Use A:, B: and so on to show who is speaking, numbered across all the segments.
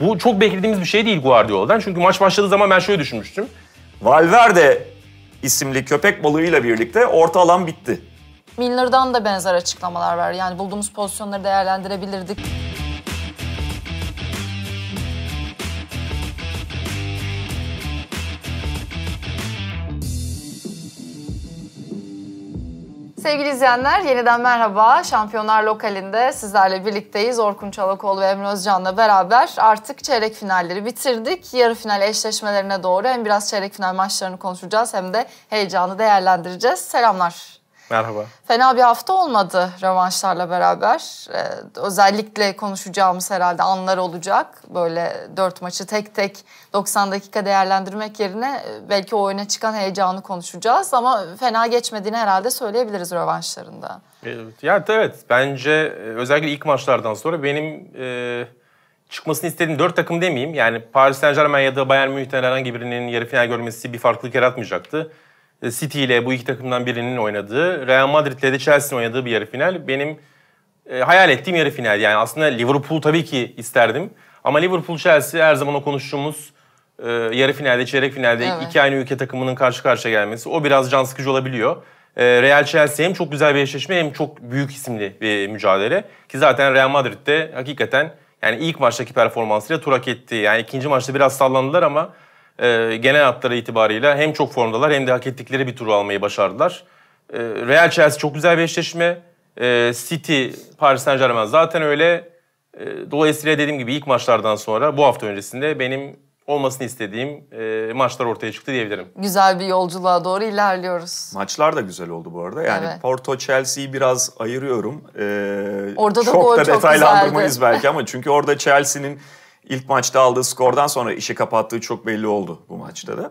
A: Bu çok beklediğimiz bir şey değil Guardiola'dan. Çünkü maç başladığı zaman ben şöyle düşünmüştüm. Valverde isimli köpek balığıyla birlikte orta alan bitti.
B: Milner'dan da benzer açıklamalar var. Yani bulduğumuz pozisyonları değerlendirebilirdik. Sevgili izleyenler yeniden merhaba. Şampiyonlar Lokali'nde sizlerle birlikteyiz. Orkun Çalakoğlu ve Emre Özcan'la beraber artık çeyrek finalleri bitirdik. Yarı final eşleşmelerine doğru hem biraz çeyrek final maçlarını konuşacağız hem de heyecanı değerlendireceğiz. Selamlar. Merhaba. Fena bir hafta olmadı rövanşlarla beraber. Ee, özellikle konuşacağımız herhalde anlar olacak. Böyle dört maçı tek tek 90 dakika değerlendirmek yerine e, belki o öne çıkan heyecanı konuşacağız. Ama fena geçmediğini herhalde söyleyebiliriz rövanşlarında.
A: Evet, yani evet bence e, özellikle ilk maçlardan sonra benim e, çıkmasını istediğim dört takım demeyeyim. Yani Paris Saint Germain ya da Bayern Münih'ten herhangi birinin yarı final görmesi bir farklılık yaratmayacaktı. E, City ile bu iki takımdan birinin oynadığı, Real Madrid ile de Chelsea'nin oynadığı bir yarı final. Benim e, hayal ettiğim yarı final. Yani aslında Liverpool tabii ki isterdim. Ama Liverpool-Chelsea her zaman o konuştuğumuz e, yarı finalde, çeyrek finalde evet. iki aynı ülke takımının karşı karşıya gelmesi. O biraz can sıkıcı olabiliyor. E, Real-Chelsea hem çok güzel bir eşleşme hem çok büyük isimli bir mücadele. Ki zaten Real Madrid'de hakikaten yani ilk maçtaki performansıyla tur hak etti. Yani ikinci maçta biraz sallandılar ama e, genel hatları itibarıyla hem çok formdalar hem de hak ettikleri bir turu almayı başardılar. E, Real Chelsea çok güzel bir eşleşme. E, City, Paris Saint Germain zaten öyle. E, dolayısıyla dediğim gibi ilk maçlardan sonra bu hafta öncesinde benim olmasını istediğim e, maçlar ortaya çıktı diyebilirim.
B: Güzel bir yolculuğa doğru ilerliyoruz.
A: Maçlar da güzel oldu bu arada. Yani evet. Porto Chelsea'yi biraz ayırıyorum.
C: Ee, orada da çok gol da detaylandırmayız çok belki ama çünkü orada Chelsea'nin İlk maçta aldığı skordan sonra işi kapattığı çok belli oldu bu maçta da.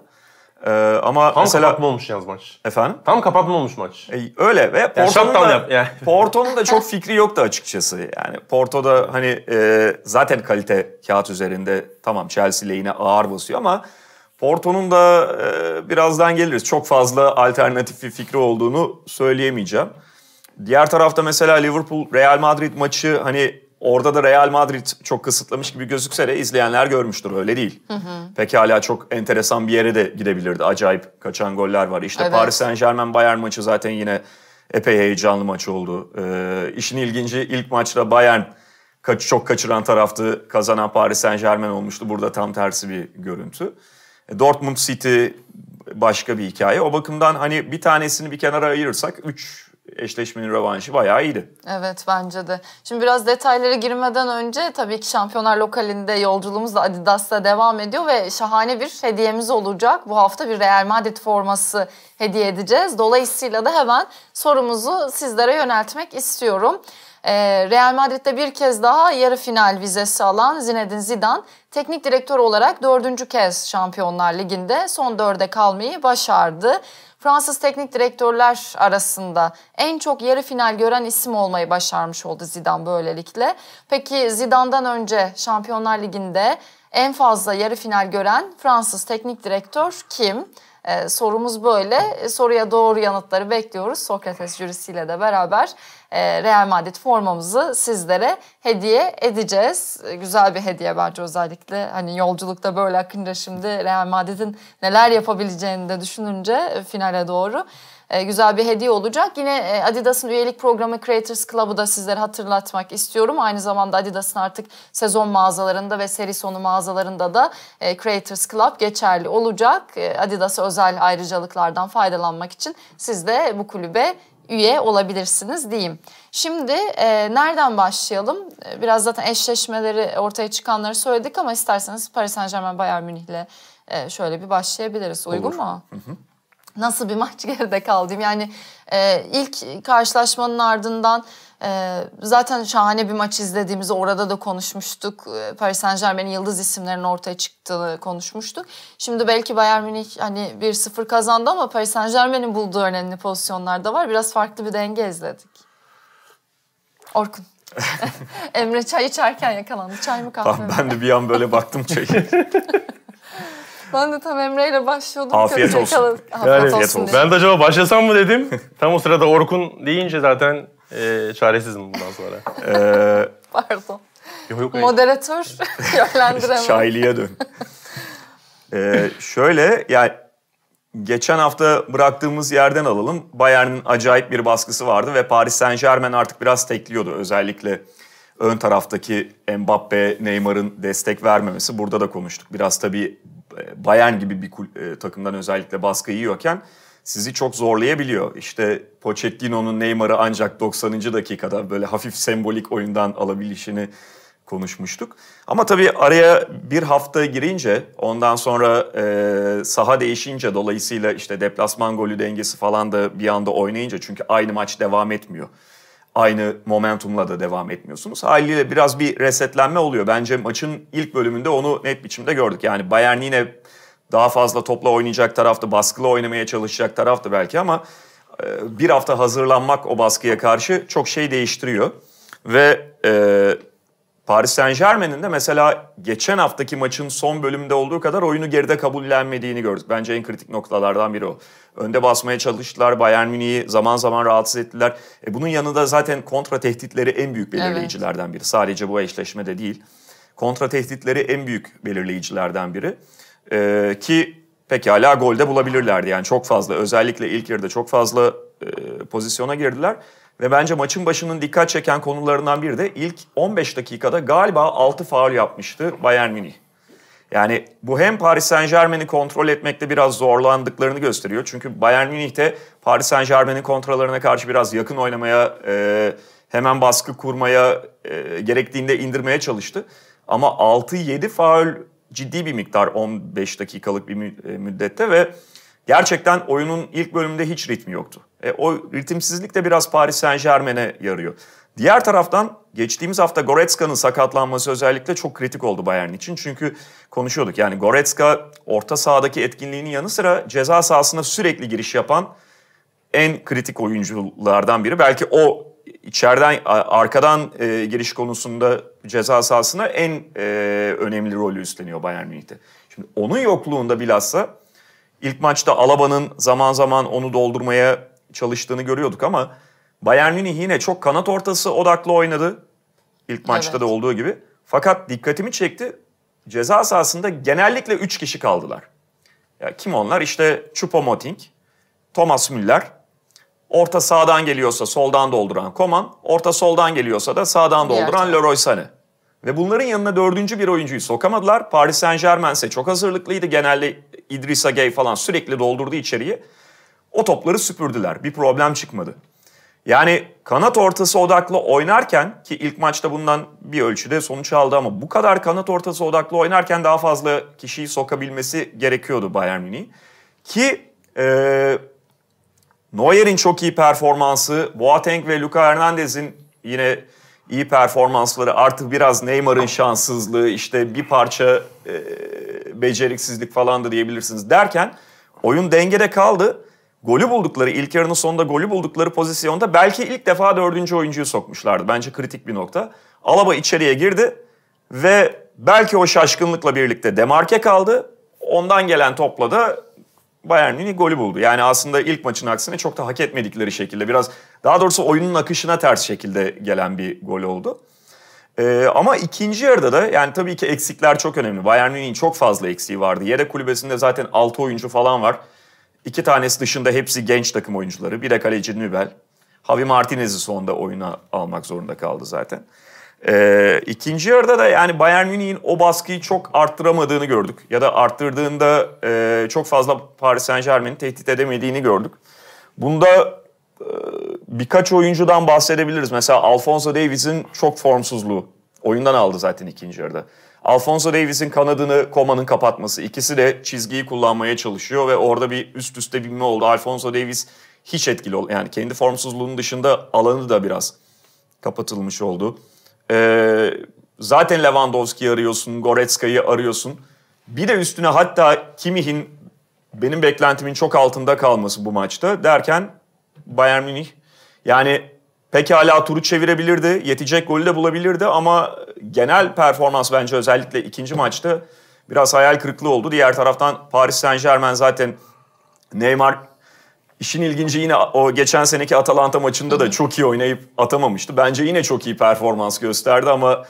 C: Ee, ama Tam mesela... kapatma
A: olmuş yaz maç. Efendim? Tam kapatma olmuş maç. E,
C: öyle ve Porto'nun yani da, yap, yani. Porto'nun da çok fikri yoktu açıkçası. Yani Porto'da hani e, zaten kalite kağıt üzerinde tamam Chelsea lehine ağır basıyor ama Porto'nun da e, birazdan geliriz. Çok fazla alternatif bir fikri olduğunu söyleyemeyeceğim. Diğer tarafta mesela Liverpool Real Madrid maçı hani orada da Real Madrid çok kısıtlamış gibi gözükse de izleyenler görmüştür öyle değil. Hı hı. Pekala çok enteresan bir yere de gidebilirdi. Acayip kaçan goller var. İşte evet. Paris Saint Germain Bayern maçı zaten yine epey heyecanlı maç oldu. Ee, işin ilginci ilk maçta Bayern kaç, çok kaçıran taraftı kazanan Paris Saint Germain olmuştu. Burada tam tersi bir görüntü. E, Dortmund City başka bir hikaye. O bakımdan hani bir tanesini bir kenara ayırırsak 3 eşleşmenin rövanşı bayağı iyiydi.
B: Evet bence de. Şimdi biraz detaylara girmeden önce tabii ki Şampiyonlar Lokali'nde yolculuğumuz da Adidas'ta devam ediyor ve şahane bir hediyemiz olacak. Bu hafta bir Real Madrid forması hediye edeceğiz. Dolayısıyla da hemen sorumuzu sizlere yöneltmek istiyorum. Ee, Real Madrid'de bir kez daha yarı final vizesi alan Zinedine Zidane teknik direktör olarak dördüncü kez Şampiyonlar Ligi'nde son dörde kalmayı başardı. Fransız teknik direktörler arasında en çok yarı final gören isim olmayı başarmış oldu Zidane böylelikle. Peki Zidane'dan önce Şampiyonlar Ligi'nde en fazla yarı final gören Fransız teknik direktör kim? Ee, sorumuz böyle. Ee, soruya doğru yanıtları bekliyoruz. Sokrates jürisiyle de beraber e, Real Madrid formamızı sizlere hediye edeceğiz. Ee, güzel bir hediye bence özellikle. Hani yolculukta böyle akınca şimdi Real Madrid'in neler yapabileceğini de düşününce e, finale doğru. E, güzel bir hediye olacak. Yine e, Adidas'ın üyelik programı Creators Club'ı da sizlere hatırlatmak istiyorum. Aynı zamanda Adidas'ın artık sezon mağazalarında ve seri sonu mağazalarında da e, Creators Club geçerli olacak. E, Adidas'a özel ayrıcalıklardan faydalanmak için siz de bu kulübe üye olabilirsiniz diyeyim. Şimdi e, nereden başlayalım? Biraz zaten eşleşmeleri ortaya çıkanları söyledik ama isterseniz Paris Saint Germain Bayern Münih'le e, şöyle bir başlayabiliriz. Uygun Olur. mu? Hı hı nasıl bir maç geride kaldım. Yani e, ilk karşılaşmanın ardından e, zaten şahane bir maç izlediğimizi orada da konuşmuştuk. E, Paris Saint Germain'in yıldız isimlerinin ortaya çıktığını konuşmuştuk. Şimdi belki Bayern Münih hani 1-0 kazandı ama Paris Saint Germain'in bulduğu önemli pozisyonlar da var. Biraz farklı bir denge izledik. Orkun. Emre çay içerken yakalandı. Çay mı kahve mi? Ben
C: de bir an böyle
A: baktım çayı.
B: Ben de tam Emreyle ile başlıyordum. Afiyet olsun. Afiyet yani, Afiyet olsun ben
A: de acaba başlasam mı dedim. tam o sırada Orkun deyince zaten e, çaresizim bundan sonra.
C: ee, Pardon. Yok,
A: yok,
B: Moderatör yönlendiremem.
C: Şailiye dön. ee, şöyle yani geçen hafta bıraktığımız yerden alalım. Bayern'in acayip bir baskısı vardı ve Paris Saint Germain artık biraz tekliyordu. Özellikle ön taraftaki Mbappe, Neymar'ın destek vermemesi. Burada da konuştuk. Biraz tabii e, Bayern gibi bir e, takımdan özellikle baskı yiyorken sizi çok zorlayabiliyor. İşte Pochettino'nun Neymar'ı ancak 90. dakikada böyle hafif sembolik oyundan alabilişini konuşmuştuk. Ama tabii araya bir hafta girince ondan sonra e, saha değişince dolayısıyla işte deplasman golü dengesi falan da bir anda oynayınca çünkü aynı maç devam etmiyor aynı momentumla da devam etmiyorsunuz. Haliyle biraz bir resetlenme oluyor. Bence maçın ilk bölümünde onu net biçimde gördük. Yani Bayern yine daha fazla topla oynayacak taraftı, baskılı oynamaya çalışacak taraftı belki ama e, bir hafta hazırlanmak o baskıya karşı çok şey değiştiriyor. Ve e, Paris Saint Germain'in de mesela geçen haftaki maçın son bölümde olduğu kadar oyunu geride kabullenmediğini gördük. Bence en kritik noktalardan biri o. Önde basmaya çalıştılar, Bayern Münih'i zaman zaman rahatsız ettiler. E bunun yanında zaten kontra tehditleri en büyük belirleyicilerden biri. Sadece bu eşleşmede değil. Kontra tehditleri en büyük belirleyicilerden biri. E, ki pekala golde bulabilirlerdi. Yani çok fazla özellikle ilk yarıda çok fazla e, pozisyona girdiler. Ve bence maçın başının dikkat çeken konularından biri de ilk 15 dakikada galiba 6 faul yapmıştı Bayern Münih. Yani bu hem Paris Saint Germain'i kontrol etmekte biraz zorlandıklarını gösteriyor. Çünkü Bayern Münih de Paris Saint Germain'in kontrollerine karşı biraz yakın oynamaya, e, hemen baskı kurmaya, e, gerektiğinde indirmeye çalıştı. Ama 6-7 faul ciddi bir miktar 15 dakikalık bir e, müddette ve gerçekten oyunun ilk bölümünde hiç ritmi yoktu. E, o ritimsizlik de biraz Paris Saint Germain'e yarıyor. Diğer taraftan geçtiğimiz hafta Goretzka'nın sakatlanması özellikle çok kritik oldu Bayern için. Çünkü konuşuyorduk yani Goretzka orta sahadaki etkinliğinin yanı sıra ceza sahasına sürekli giriş yapan en kritik oyunculardan biri. Belki o içeriden arkadan e, giriş konusunda ceza sahasına en e, önemli rolü üstleniyor Bayern Münih'te. Şimdi onun yokluğunda bilhassa ilk maçta Alaba'nın zaman zaman onu doldurmaya çalıştığını görüyorduk ama Bayern Münih yine çok kanat ortası odaklı oynadı. İlk maçta evet. da olduğu gibi. Fakat dikkatimi çekti. Ceza sahasında genellikle 3 kişi kaldılar. Ya kim onlar? İşte Choupo-Moting, Thomas Müller, orta sağdan geliyorsa soldan dolduran Koman, orta soldan geliyorsa da sağdan dolduran Leroy Sané. Ve bunların yanına dördüncü bir oyuncuyu sokamadılar. Paris Saint Germain ise çok hazırlıklıydı. Genelde İdris Gay falan sürekli doldurdu içeriği o topları süpürdüler. Bir problem çıkmadı. Yani kanat ortası odaklı oynarken ki ilk maçta bundan bir ölçüde sonuç aldı ama bu kadar kanat ortası odaklı oynarken daha fazla kişiyi sokabilmesi gerekiyordu Bayern Münih. Ki e, Neuer'in çok iyi performansı, Boateng ve Luka Hernandez'in yine iyi performansları artı biraz Neymar'ın şanssızlığı işte bir parça e, beceriksizlik falan da diyebilirsiniz derken oyun dengede kaldı golü buldukları, ilk yarının sonunda golü buldukları pozisyonda belki ilk defa dördüncü oyuncuyu sokmuşlardı. Bence kritik bir nokta. Alaba içeriye girdi ve belki o şaşkınlıkla birlikte demarke kaldı. Ondan gelen topla da Bayern Münih golü buldu. Yani aslında ilk maçın aksine çok da hak etmedikleri şekilde biraz daha doğrusu oyunun akışına ters şekilde gelen bir gol oldu. Ee, ama ikinci yarıda da yani tabii ki eksikler çok önemli. Bayern Münih'in çok fazla eksiği vardı. Yedek kulübesinde zaten 6 oyuncu falan var. İki tanesi dışında hepsi genç takım oyuncuları. Bir de kaleci Nübel. Javi Martinez'i sonda oyuna almak zorunda kaldı zaten. Ee, ikinci yarıda da yani Bayern Münih'in o baskıyı çok arttıramadığını gördük. Ya da arttırdığında e, çok fazla Paris Saint Germain'i tehdit edemediğini gördük. Bunda e, birkaç oyuncudan bahsedebiliriz. Mesela Alfonso Davies'in çok formsuzluğu. Oyundan aldı zaten ikinci yarıda. Alfonso Davis'in kanadını Koma'nın kapatması. İkisi de çizgiyi kullanmaya çalışıyor ve orada bir üst üste binme oldu. Alfonso Davis hiç etkili oldu. Yani kendi formsuzluğunun dışında alanı da biraz kapatılmış oldu. Ee, zaten Lewandowski'yi arıyorsun, Goretzka'yı arıyorsun. Bir de üstüne hatta Kimih'in benim beklentimin çok altında kalması bu maçta derken Bayern Münih yani Pekala turu çevirebilirdi, yetecek golü de bulabilirdi ama genel performans bence özellikle ikinci maçta biraz hayal kırıklığı oldu. Diğer taraftan Paris Saint Germain zaten Neymar işin ilginci yine o geçen seneki Atalanta maçında da çok iyi oynayıp atamamıştı. Bence yine çok iyi performans gösterdi ama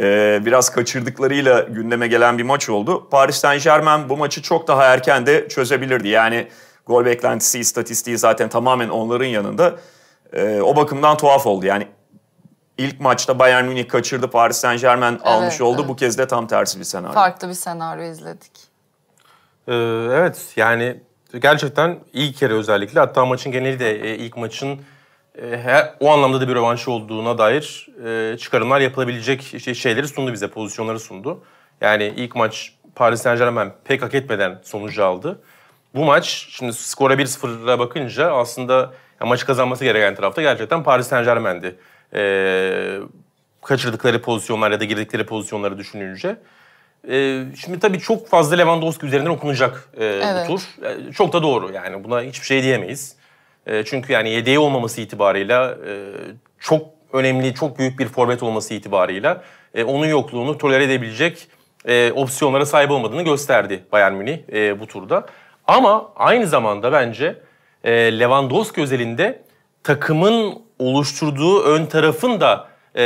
C: e, biraz kaçırdıklarıyla gündeme gelen bir maç oldu. Paris Saint Germain bu maçı çok daha erken de çözebilirdi. Yani gol beklentisi, istatistiği zaten tamamen onların yanında. E, o bakımdan tuhaf oldu. Yani ilk maçta Bayern Münih kaçırdı, Paris Saint Germain evet, almış oldu. Evet. Bu kez de tam tersi bir senaryo.
B: Farklı bir senaryo izledik.
A: Ee, evet yani gerçekten ilk kere özellikle hatta maçın geneli de e, ilk maçın e, her, o anlamda da bir rövanş olduğuna dair e, çıkarımlar yapılabilecek şey, şeyleri sundu bize, pozisyonları sundu. Yani ilk maç Paris Saint Germain pek hak etmeden sonucu aldı. Bu maç şimdi skora 1-0'a bakınca aslında yani maçı kazanması gereken tarafta gerçekten Paris Saint Germain'di. Ee, kaçırdıkları pozisyonlar ya da girdikleri pozisyonları düşününce. Ee, şimdi tabii çok fazla Lewandowski üzerinden okunacak e, evet. bu tur. E, çok da doğru yani buna hiçbir şey diyemeyiz. E, çünkü yani yedeği olmaması itibarıyla e, çok önemli, çok büyük bir forvet olması itibarıyla e, onun yokluğunu tolere edebilecek e, opsiyonlara sahip olmadığını gösterdi Bayern Münih e, bu turda. Ama aynı zamanda bence ee, Lewandowski özelinde takımın oluşturduğu ön tarafın da e,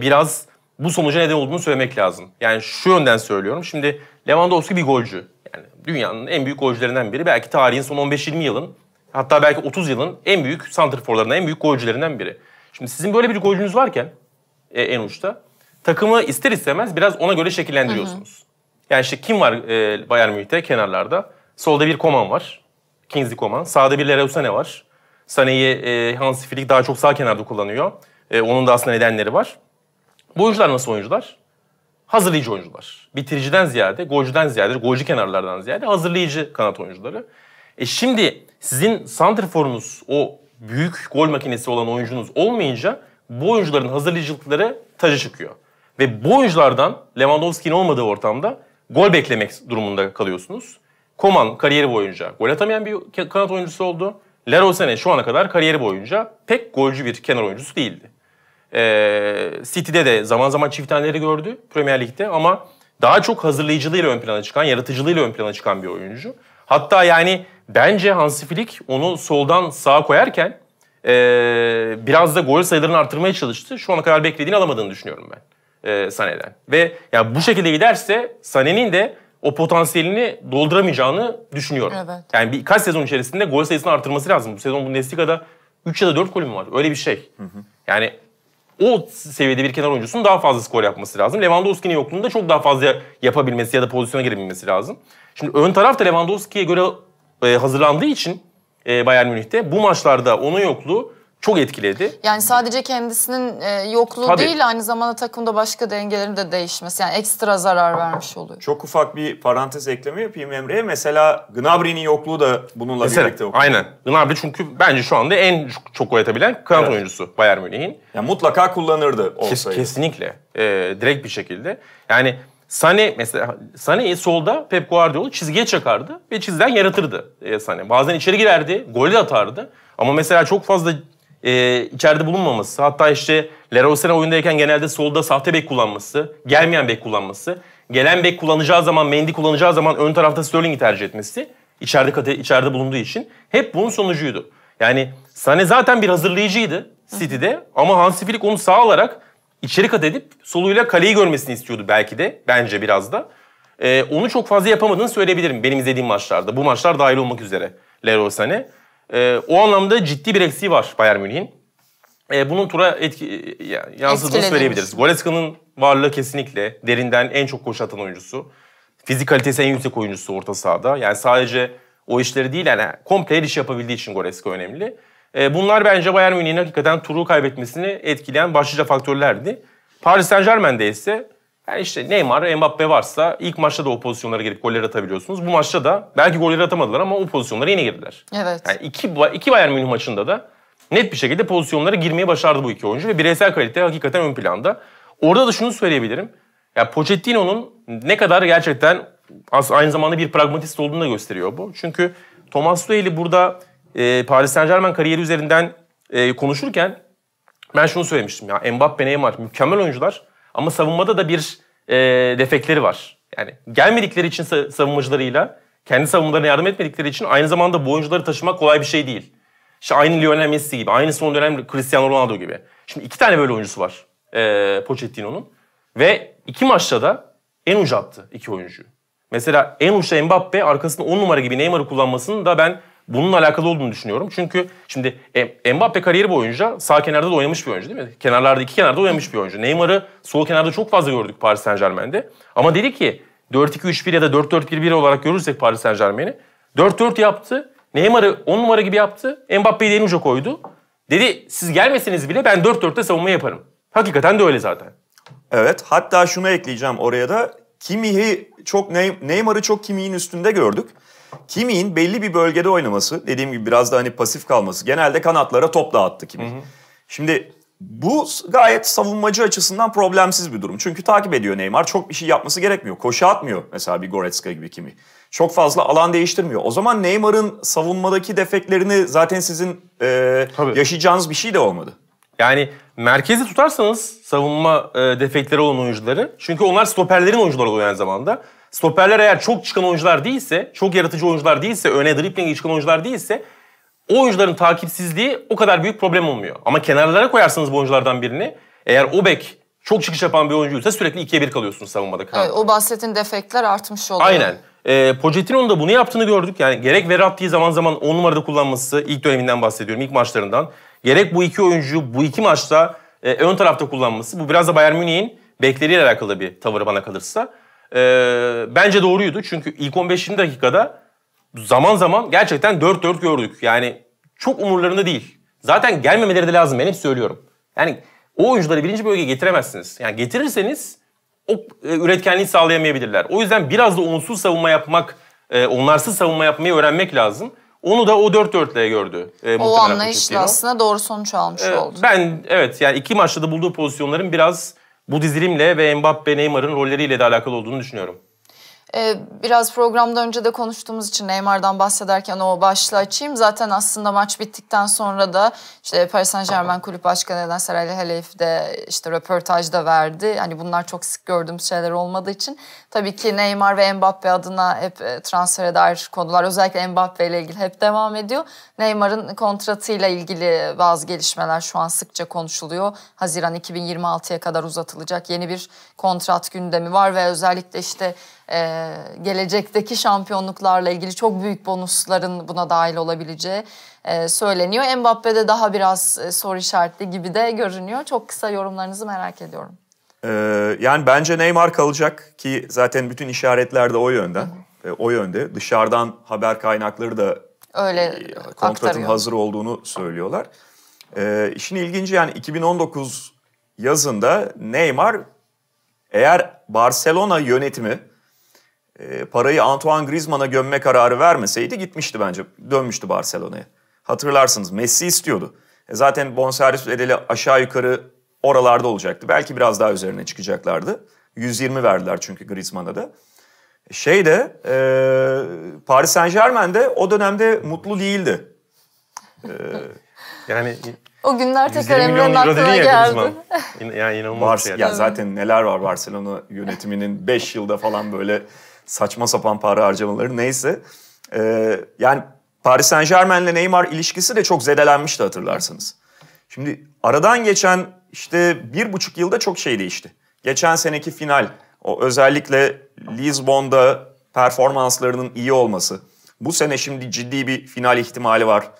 A: biraz bu sonuca neden olduğunu söylemek lazım. Yani şu yönden söylüyorum. Şimdi Lewandowski bir golcü. Yani dünyanın en büyük golcülerinden biri. Belki tarihin son 15-20 yılın hatta belki 30 yılın en büyük santrforlarından, en büyük golcülerinden biri. Şimdi sizin böyle bir golcünüz varken e, en uçta takımı ister istemez biraz ona göre şekillendiriyorsunuz. Hı hı. Yani işte kim var e, Bayern Münih'te kenarlarda? Solda bir Koman var. Kingsley Coman. Sağda bir Leroy var. Sané'yi e, Hans Flick daha çok sağ kenarda kullanıyor. E, onun da aslında nedenleri var. Bu oyuncular nasıl oyuncular? Hazırlayıcı oyuncular. Bitiriciden ziyade, golcüden ziyade, golcü kenarlardan ziyade hazırlayıcı kanat oyuncuları. E şimdi sizin santrforunuz o büyük gol makinesi olan oyuncunuz olmayınca bu oyuncuların hazırlayıcılıkları taca çıkıyor. Ve bu oyunculardan Lewandowski'nin olmadığı ortamda gol beklemek durumunda kalıyorsunuz. Koman kariyeri boyunca gol atamayan bir kanat oyuncusu oldu. Larosene şu ana kadar kariyeri boyunca pek golcü bir kenar oyuncusu değildi. Ee, City'de de zaman zaman çift gördü Premier Lig'de ama daha çok hazırlayıcılığıyla ön plana çıkan, yaratıcılığıyla ön plana çıkan bir oyuncu. Hatta yani bence Hansi Flick onu soldan sağa koyarken e, biraz da gol sayılarını artırmaya çalıştı. Şu ana kadar beklediğini alamadığını düşünüyorum ben e, Sané'den. Ve ya yani bu şekilde giderse Sané'nin de o potansiyelini dolduramayacağını düşünüyorum. Evet. Yani birkaç sezon içerisinde gol sayısını artırması lazım. Bu sezon bu Bundesliga'da 3 ya da 4 golü mü var? Öyle bir şey. Hı hı. Yani o seviyede bir kenar oyuncusunun daha fazla skor yapması lazım. Lewandowski'nin yokluğunda çok daha fazla yapabilmesi ya da pozisyona girebilmesi lazım. Şimdi ön tarafta da Lewandowski'ye göre e, hazırlandığı için e, Bayern Münih'te bu maçlarda onun yokluğu çok etkiledi.
B: Yani sadece kendisinin e, yokluğu Tabii. değil aynı zamanda takımda başka dengelerin de değişmesi. Yani ekstra zarar vermiş
A: oluyor. Çok
C: ufak bir parantez ekleme yapayım Emre'ye. Mesela Gnabry'nin yokluğu da bununla Mesela, birlikte okuyor.
A: Aynen. Gnabry çünkü bence şu anda en çok gol atabilen kanat evet. oyuncusu Bayern Münih'in. Yani mutlaka kullanırdı olsaydı. Kes, kesinlikle. Ee, direkt bir şekilde. Yani Sane mesela Sane solda Pep Guardiola çizgiye çakardı ve çizgiden yaratırdı e, Sane. Bazen içeri girerdi, gol de atardı. Ama mesela çok fazla e, içeride bulunmaması, hatta işte Leroy Sene oyundayken genelde solda sahte bek kullanması, gelmeyen bek kullanması, gelen bek kullanacağı zaman, Mendy kullanacağı zaman ön tarafta Sterling'i tercih etmesi içeride kate, içeride bulunduğu için hep bunun sonucuydu. Yani Sane zaten bir hazırlayıcıydı City'de ama Hansi Flick onu sağ alarak içeri kat edip soluyla kaleyi görmesini istiyordu belki de bence biraz da. Ee, onu çok fazla yapamadığını söyleyebilirim benim izlediğim maçlarda. Bu maçlar dahil olmak üzere Leroy Sané. E, o anlamda ciddi bir eksiği var Bayern Münih'in. E, bunun tura etki, e, yani yansıdığını söyleyebiliriz. Goretzka'nın varlığı kesinlikle derinden en çok koşu atan oyuncusu. Fizik kalitesi en yüksek oyuncusu orta sahada. Yani sadece o işleri değil yani komple her işi yapabildiği için Goretzka önemli. E, bunlar bence Bayern Münih'in hakikaten turu kaybetmesini etkileyen başlıca faktörlerdi. Paris Saint Germain'de ise yani işte Neymar, Mbappe varsa ilk maçta da o pozisyonlara girip goller atabiliyorsunuz. Bu maçta da belki goller atamadılar ama o pozisyonlara yine girdiler. Evet. Yani iki, iki Bayern Münih maçında da net bir şekilde pozisyonlara girmeye başardı bu iki oyuncu ve bireysel kalite hakikaten ön planda. Orada da şunu söyleyebilirim. Ya Pochettino'nun ne kadar gerçekten aynı zamanda bir pragmatist olduğunu da gösteriyor bu. Çünkü Thomas Tuchel'i burada e, Paris Saint Germain kariyeri üzerinden e, konuşurken ben şunu söylemiştim ya Mbappe, Neymar mükemmel oyuncular ama savunmada da bir e, defekleri var. Yani gelmedikleri için savunmacılarıyla, kendi savunmalarına yardım etmedikleri için aynı zamanda bu oyuncuları taşımak kolay bir şey değil. İşte aynı Lionel Messi gibi, aynı son dönem Cristiano Ronaldo gibi. Şimdi iki tane böyle oyuncusu var e, Pochettino'nun. Ve iki maçta da en uca attı iki oyuncu. Mesela en uçta Mbappe arkasında 10 numara gibi Neymar'ı kullanmasını da ben bununla alakalı olduğunu düşünüyorum. Çünkü şimdi e, Mbappe kariyeri boyunca sağ kenarda da oynamış bir oyuncu değil mi? Kenarlarda iki kenarda oynamış bir oyuncu. Neymar'ı sol kenarda çok fazla gördük Paris Saint Germain'de. Ama dedi ki 4-2-3-1 ya da 4-4-1-1 olarak görürsek Paris Saint Germain'i 4-4 yaptı. Neymar'ı 10 numara gibi yaptı. Mbappe'yi de en uca koydu. Dedi siz gelmeseniz bile ben 4-4'te savunma yaparım. Hakikaten de öyle zaten. Evet hatta şunu ekleyeceğim oraya da. Kimi'yi
C: çok Neymar'ı çok Kimi'nin üstünde gördük. Kimi'nin belli bir bölgede oynaması, dediğim gibi biraz da hani pasif kalması. Genelde kanatlara top dağıttı Kimi. Hı hı. Şimdi bu gayet savunmacı açısından problemsiz bir durum. Çünkü takip ediyor Neymar. Çok bir şey yapması gerekmiyor. Koşu atmıyor mesela bir Goretzka gibi kimi. Çok fazla alan değiştirmiyor. O zaman Neymar'ın savunmadaki defeklerini
A: zaten sizin e, yaşayacağınız bir şey de olmadı. Yani merkezi tutarsanız savunma e, defekleri olan oyuncuları. Çünkü onlar stoperlerin oyuncuları oluyor aynı zamanda. Stoperler eğer çok çıkan oyuncular değilse, çok yaratıcı oyuncular değilse, öne driplinge çıkan oyuncular değilse o oyuncuların takipsizliği o kadar büyük problem olmuyor. Ama kenarlara koyarsanız bu oyunculardan birini eğer o bek çok çıkış yapan bir oyuncuysa sürekli ikiye bir kalıyorsunuz savunmada. Kanat.
B: Evet, o bahsettiğin defektler artmış oluyor. Aynen.
A: E, Pochettino'nun da bunu yaptığını gördük. Yani gerek Verratti'yi zaman zaman 10 numarada kullanması, ilk döneminden bahsediyorum, ilk maçlarından. Gerek bu iki oyuncu bu iki maçta e, ön tarafta kullanması. Bu biraz da Bayern Münih'in bekleriyle alakalı bir tavır bana kalırsa. Ee, bence doğruydu çünkü ilk 15-20 dakikada zaman zaman gerçekten 4-4 gördük. Yani çok umurlarında değil. Zaten gelmemeleri de lazım ben hep söylüyorum. Yani o oyuncuları birinci bölgeye getiremezsiniz. Yani getirirseniz o e, üretkenliği sağlayamayabilirler. O yüzden biraz da onsuz savunma yapmak, e, onlarsız savunma yapmayı öğrenmek lazım. Onu da o 4-4'le gördü. E, o anlayışla aslında
B: doğru sonuç almış e, oldu.
A: Ben evet yani iki maçta da bulduğu pozisyonların biraz bu dizilimle ve Mbappe Neymar'ın rolleriyle de alakalı olduğunu düşünüyorum.
B: Ee, biraz programda önce de konuştuğumuz için Neymar'dan bahsederken o başla açayım. Zaten aslında maç bittikten sonra da işte Paris Saint Germain kulüp başkanı Eden Sarali Halef de işte röportajda verdi. Hani bunlar çok sık gördüğümüz şeyler olmadığı için tabii ki Neymar ve Mbappe adına hep e, transfere dair konular özellikle Mbappe ile ilgili hep devam ediyor. Neymar'ın kontratıyla ilgili bazı gelişmeler şu an sıkça konuşuluyor. Haziran 2026'ya kadar uzatılacak yeni bir kontrat gündemi var ve özellikle işte e, gelecekteki şampiyonluklarla ilgili çok büyük bonusların buna dahil olabileceği e, söyleniyor. Mbappe'de daha biraz e, soru işaretli gibi de görünüyor. Çok kısa yorumlarınızı merak ediyorum.
C: Ee, yani bence Neymar kalacak ki zaten bütün işaretler de o yönde, Hı e, O yönde. Dışarıdan haber kaynakları da
B: öyle e, kontratın hazır
C: olduğunu söylüyorlar. Ee, işin ilginci yani 2019 yazında Neymar eğer Barcelona yönetimi e, parayı Antoine Griezmann'a gömme kararı vermeseydi gitmişti bence. Dönmüştü Barcelona'ya. Hatırlarsınız Messi istiyordu. E zaten bonservis bedeli aşağı yukarı oralarda olacaktı. Belki biraz daha üzerine çıkacaklardı. 120 verdiler çünkü Griezmann'a da. E, Şeyde e, Paris Saint Germain de o dönemde mutlu değildi. E, yani
B: o günler tekrar Emre'nin aklına geldi.
C: yani inanılmaz Bar- şey. Ya zaten neler var Barcelona yönetiminin 5 yılda falan böyle saçma sapan para harcamaları neyse. Ee, yani Paris Saint germain ile Neymar ilişkisi de çok zedelenmişti hatırlarsanız. Şimdi aradan geçen işte bir buçuk yılda çok şey değişti. Geçen seneki final, o özellikle Lisbon'da performanslarının iyi olması. Bu sene şimdi ciddi bir final ihtimali var.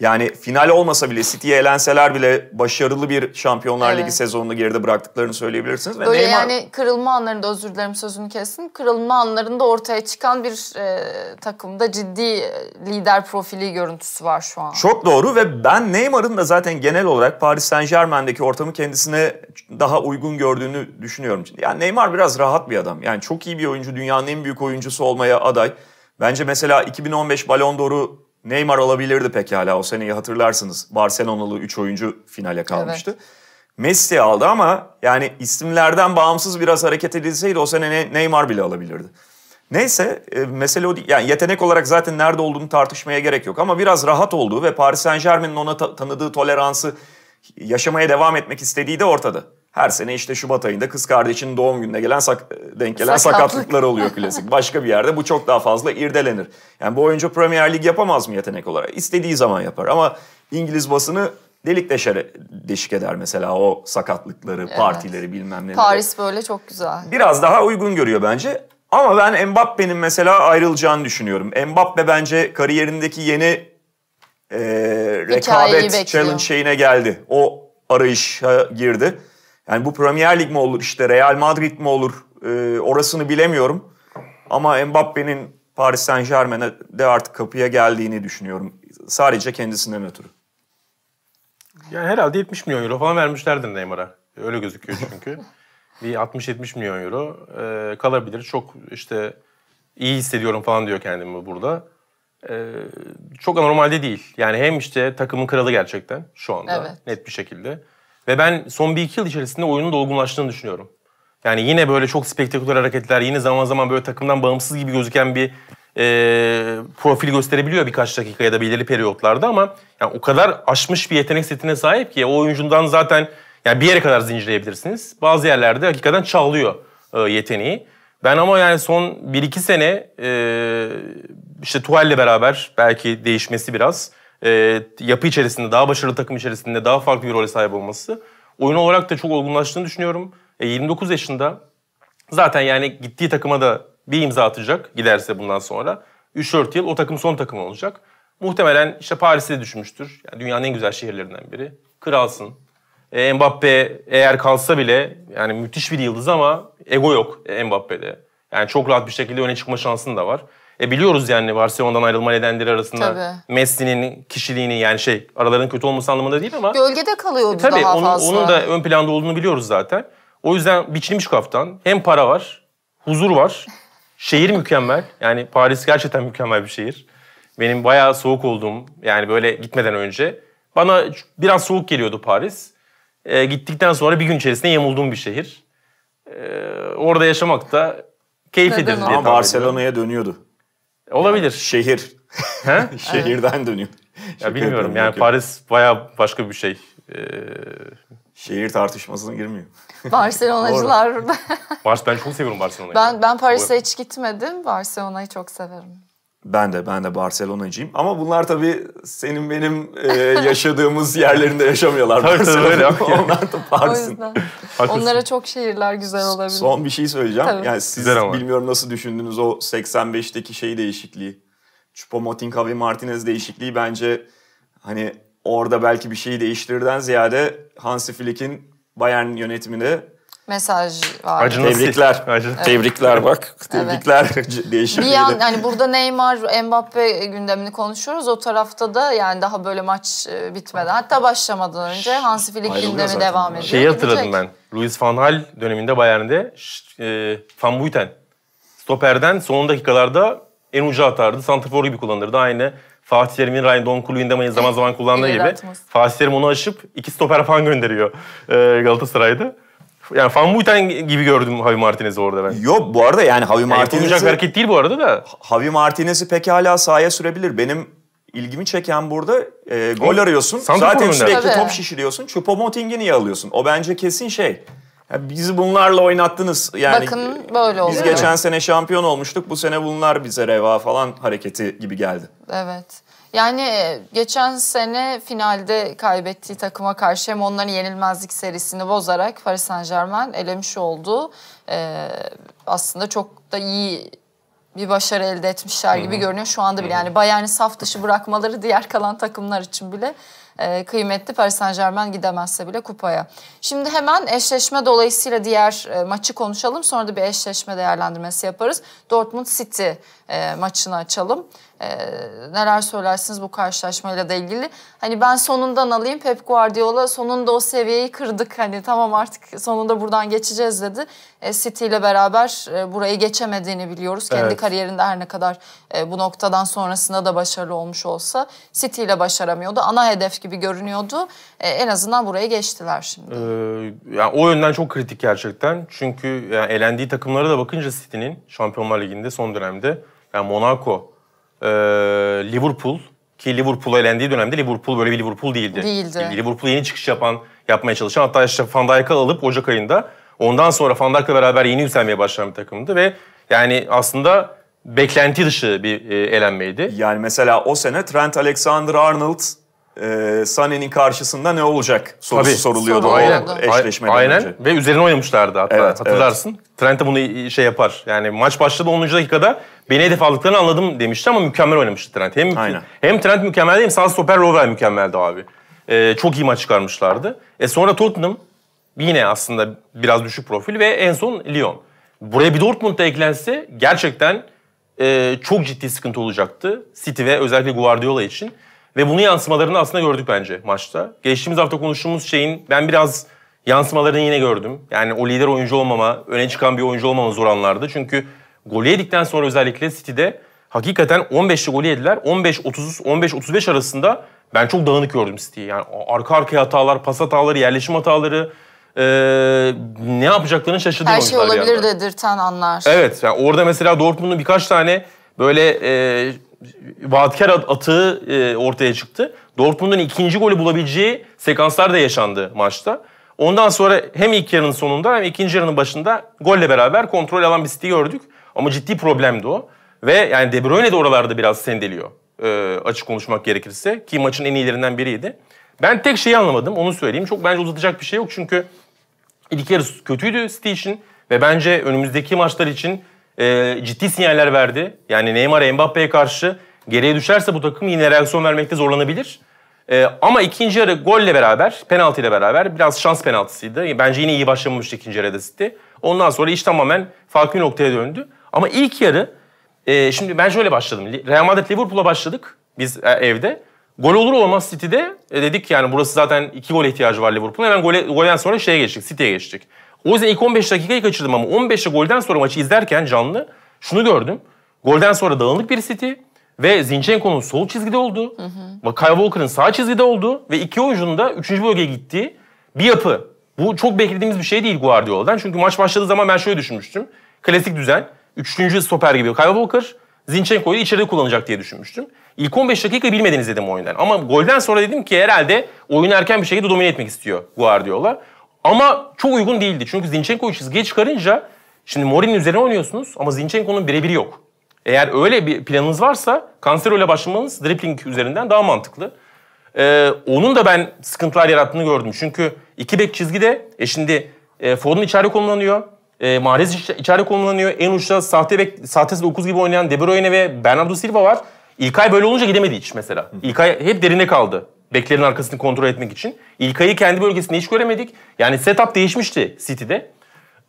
C: Yani final olmasa bile City'ye elenseler bile başarılı bir Şampiyonlar evet. Ligi sezonunu geride bıraktıklarını söyleyebilirsiniz. Böyle Neymar...
B: yani kırılma anlarında özür dilerim sözünü kesin. Kırılma anlarında ortaya çıkan bir e, takımda ciddi e, lider profili görüntüsü var şu an.
C: Çok doğru ve ben Neymar'ın da zaten genel olarak Paris Saint Germain'deki ortamı kendisine daha uygun gördüğünü düşünüyorum. Yani Neymar biraz rahat bir adam. Yani çok iyi bir oyuncu, dünyanın en büyük oyuncusu olmaya aday. Bence mesela 2015 Ballon d'Or'u Neymar olabilirdi pekala o seneyi hatırlarsınız. Barcelonalı 3 oyuncu finale kalmıştı. Evet. Messi aldı ama yani isimlerden bağımsız biraz hareket edilseydi o sene Neymar bile alabilirdi. Neyse e, mesele o değil. Yani yetenek olarak zaten nerede olduğunu tartışmaya gerek yok. Ama biraz rahat olduğu ve Paris Saint Germain'in ona ta- tanıdığı toleransı yaşamaya devam etmek istediği de ortada her sene işte Şubat ayında kız kardeşinin doğum gününe gelen e, denk gelen Sakatlık. sakatlıklar oluyor klasik. Başka bir yerde bu çok daha fazla irdelenir. Yani bu oyuncu Premier Lig yapamaz mı yetenek olarak? İstediği zaman yapar ama İngiliz basını delik deşere, deşik eder mesela o sakatlıkları, evet. partileri bilmem ne. Paris
B: böyle çok güzel.
C: Biraz daha uygun görüyor bence. Ama ben Mbappe'nin mesela ayrılacağını düşünüyorum. Mbappe bence kariyerindeki yeni e, rekabet challenge şeyine geldi. O arayışa girdi. Yani bu Premier Lig mi olur işte Real Madrid mi olur e, orasını bilemiyorum. Ama Mbappe'nin Paris Saint Germain'e de artık kapıya geldiğini düşünüyorum. Sadece kendisinden ötürü.
A: Yani herhalde 70 milyon euro falan vermişlerdir Neymar'a. Öyle gözüküyor çünkü. bir 60-70 milyon euro e, kalabilir. Çok işte iyi hissediyorum falan diyor kendimi burada. E, çok anormalde değil. Yani hem işte takımın kralı gerçekten şu anda evet. net bir şekilde. Ve ben son bir iki yıl içerisinde oyunun dolgunlaştığını düşünüyorum. Yani yine böyle çok spektaküler hareketler, yine zaman zaman böyle takımdan bağımsız gibi gözüken bir e, profil gösterebiliyor birkaç dakika ya da belirli periyotlarda ama yani o kadar aşmış bir yetenek setine sahip ki o oyuncundan zaten yani bir yere kadar zincirleyebilirsiniz. Bazı yerlerde hakikaten çağlıyor e, yeteneği. Ben ama yani son 1-2 sene e, işte Tuhal'le beraber belki değişmesi biraz e, yapı içerisinde, daha başarılı takım içerisinde daha farklı bir role sahip olması. Oyun olarak da çok olgunlaştığını düşünüyorum. E, 29 yaşında zaten yani gittiği takıma da bir imza atacak giderse bundan sonra. 3-4 yıl o takım son takım olacak. Muhtemelen işte Paris'i düşünmüştür. Yani dünyanın en güzel şehirlerinden biri. Kralsın. E, Mbappe eğer kalsa bile yani müthiş bir yıldız ama ego yok Mbappe'de. Yani çok rahat bir şekilde öne çıkma şansın da var. E biliyoruz yani Barcelona'dan ayrılma nedenleri arasında tabii. Messi'nin kişiliğini yani şey araların kötü olması anlamında değil ama
B: gölgede kalıyordu e, tabii, daha onun, fazla. onun da
A: ön planda olduğunu biliyoruz zaten. O yüzden biçilmiş kaftan hem para var, huzur var. Şehir mükemmel. Yani Paris gerçekten mükemmel bir şehir. Benim bayağı soğuk olduğum yani böyle gitmeden önce bana biraz soğuk geliyordu Paris. E, gittikten sonra bir gün içerisinde yemulduğum bir şehir. E, orada yaşamak da keyiflidir Ama Barcelona'ya dönüyordu. E, olabilir. Yani şehir. Şehirden dönüyor. ya bilmiyorum yani Paris baya başka bir şey. Ee... Şehir tartışmasına girmiyor.
B: Barcelonacılar.
A: Bars ben çok seviyorum Barcelona'yı. Ben
B: ben Paris'e hiç gitmedim. Barcelona'yı çok severim.
C: Ben de ben de Barcelona'cıyım ama bunlar tabii senin benim e, yaşadığımız yerlerinde yaşamıyorlar. tabii tabii öyle. Onlar
B: da Paris'in. Onlara çok şehirler güzel olabilir. Son bir şey söyleyeceğim. Tabii. Yani siz güzel
C: ama. nasıl düşündünüz o 85'teki şey değişikliği. Choupo-Moting, ve Martinez değişikliği bence hani orada belki bir şeyi değiştirirden ziyade Hansi Flick'in Bayern yönetimine mesaj var. Acı Tebrikler. Acı. Evet. Tebrikler bak. Tebrikler evet. değişim. Bir yan, yani
B: burada Neymar, Mbappe gündemini konuşuyoruz. O tarafta da yani daha böyle maç e, bitmeden hatta başlamadan önce Hansi Flick gündemi devam ediyor. Şeyi hatırladım Gidecek.
A: ben. Louis van Gaal döneminde Bayern'de e, Van Buiten stoperden son dakikalarda en ucu atardı. Santrafor gibi kullanırdı. Aynı Fatih Terim'in Ryan indemeyi zaman zaman kullandığı gibi. Fatih Terim onu aşıp iki stoper falan gönderiyor e, Galatasaray'da. Yani Van Buiten gibi gördüm Javi Martinez'i orada ben. Yok bu arada yani Javi Martinez'i... Yani hareket
C: değil bu arada da. Javi Martinez'i pekala sahaya sürebilir. Benim ilgimi çeken burada e, gol o, arıyorsun. Santrafor Zaten önde. sürekli top şişiriyorsun. Choupo-Moting'i alıyorsun? O bence kesin şey. Ya bizi bunlarla oynattınız. Yani Bakın
B: böyle oldu. Biz geçen mi?
C: sene şampiyon olmuştuk. Bu sene bunlar bize reva falan hareketi gibi geldi.
B: Evet. Yani e, geçen sene finalde kaybettiği takıma karşı hem onların yenilmezlik serisini bozarak Paris Saint Germain elemiş oldu. Ee, aslında çok da iyi bir başarı elde etmişler gibi Hı -hı. görünüyor şu anda bile. Hı yani Bayern'i saf dışı bırakmaları diğer kalan takımlar için bile e, kıymetli. Paris Saint Germain gidemezse bile kupaya. Şimdi hemen eşleşme dolayısıyla diğer e, maçı konuşalım. Sonra da bir eşleşme değerlendirmesi yaparız. Dortmund City e, maçını açalım. E, neler söylersiniz bu karşılaşmayla da ilgili? Hani ben sonundan alayım Pep Guardiola sonunda o seviyeyi kırdık. Hani tamam artık sonunda buradan geçeceğiz dedi. E, City ile beraber e, burayı geçemediğini biliyoruz. Evet. Kendi kariyerinde her ne kadar e, bu noktadan sonrasında da başarılı olmuş olsa City ile başaramıyordu. Ana hedef gibi görünüyordu. E, en azından buraya geçtiler şimdi.
A: Ee, yani o yönden çok kritik gerçekten. Çünkü yani elendiği takımlara da bakınca City'nin Şampiyonlar Ligi'nde son dönemde yani Monaco e, Liverpool ki Liverpool'a elendiği dönemde Liverpool böyle bir Liverpool değildi. Değildi. Liverpool yeni çıkış yapan, yapmaya çalışan hatta işte Van Dijk'ı alıp Ocak ayında ondan sonra Van Dijk'la beraber yeni yükselmeye başlayan bir takımdı ve yani aslında beklenti dışı bir e, elenmeydi. Yani mesela o sene Trent Alexander-Arnold e, Sané'nin karşısında ne olacak sorusu Tabii. soruluyordu aynen. o eşleşmeden aynen. önce. Ve üzerine oynamışlardı hatta evet, hatırlarsın. Evet. Trent de bunu şey yapar. Yani maç başladı 10. dakikada beni hedef aldıklarını anladım demişti ama mükemmel oynamıştı Trent. Hem, aynen. hem Trent mükemmeldi hem sağ stoper Lovell mükemmeldi abi. E, çok iyi maç çıkarmışlardı. E, sonra Tottenham yine aslında biraz düşük profil ve en son Lyon. Buraya bir Dortmund da eklense gerçekten e, çok ciddi sıkıntı olacaktı. City ve özellikle Guardiola için. Ve bunu yansımalarını aslında gördük bence maçta. Geçtiğimiz hafta konuştuğumuz şeyin ben biraz yansımalarını yine gördüm. Yani o lider oyuncu olmama, öne çıkan bir oyuncu olmama zor anlardı. Çünkü golü yedikten sonra özellikle City'de hakikaten 15'te golü yediler. 15-30, 15-35 arasında ben çok dağınık gördüm City'yi. Yani arka arkaya hatalar, pas hataları, yerleşim hataları, ee, ne yapacaklarını şaşırdım. Her şey olabilir
B: dedirten anlar.
A: Evet yani orada mesela Dortmund'un birkaç tane böyle e, vaatkar atığı e, ortaya çıktı. Dortmund'un ikinci golü bulabileceği sekanslar da yaşandı maçta. Ondan sonra hem ilk yarının sonunda hem ikinci yarının başında golle beraber kontrol alan bir City gördük. Ama ciddi problemdi o. Ve yani De Bruyne de oralarda biraz sendeliyor. E, açık konuşmak gerekirse. Ki maçın en iyilerinden biriydi. Ben tek şeyi anlamadım. Onu söyleyeyim. Çok bence uzatacak bir şey yok. Çünkü ilk yarı kötüydü City için. Ve bence önümüzdeki maçlar için e, ciddi sinyaller verdi. Yani Neymar Mbappe'ye karşı geriye düşerse bu takım yine reaksiyon vermekte zorlanabilir. E, ama ikinci yarı golle beraber, penaltıyla beraber biraz şans penaltısıydı. Bence yine iyi başlamamıştı ikinci yarıda City. Ondan sonra iş tamamen farklı noktaya döndü. Ama ilk yarı, e, şimdi ben şöyle başladım. Real Madrid Liverpool'a başladık biz e, evde. Gol olur olmaz City'de e, dedik yani burası zaten iki gol ihtiyacı var Liverpool'un. Hemen gole, golden sonra şeye geçtik, City'ye geçtik. O yüzden ilk 15 dakikayı kaçırdım ama 15'e golden sonra maçı izlerken canlı şunu gördüm. Golden sonra dağınık bir City ve Zinchenko'nun sol çizgide olduğu, hı Kyle Walker'ın sağ çizgide olduğu ve iki oyuncunun da 3. bölgeye gittiği bir yapı. Bu çok beklediğimiz bir şey değil Guardiola'dan. Çünkü maç başladığı zaman ben şöyle düşünmüştüm. Klasik düzen. Üçüncü stoper gibi Kyle Walker, Zinchenko'yu içeride kullanacak diye düşünmüştüm. İlk 15 dakika bilmeden izledim oyundan. Ama golden sonra dedim ki herhalde oyun erken bir şekilde domine etmek istiyor Guardiola. Ama çok uygun değildi. Çünkü Zinchenko'yu çizgiye çıkarınca şimdi Mourinho'nun üzerine oynuyorsunuz ama Zinchenko'nun birebiri yok. Eğer öyle bir planınız varsa Cancelo başlamanız dribbling üzerinden daha mantıklı. Ee, onun da ben sıkıntılar yarattığını gördüm. Çünkü iki bek çizgide e şimdi e, Foden içeride konumlanıyor. E, Mahrez içeride konumlanıyor. En uçta sahte bek, sahte 9 gibi oynayan De Bruyne ve Bernardo Silva var. İlkay böyle olunca gidemedi hiç mesela. İlkay hep derine kaldı. Beklerin arkasını kontrol etmek için. İlkay'ı kendi bölgesinde hiç göremedik. Yani setup değişmişti City'de.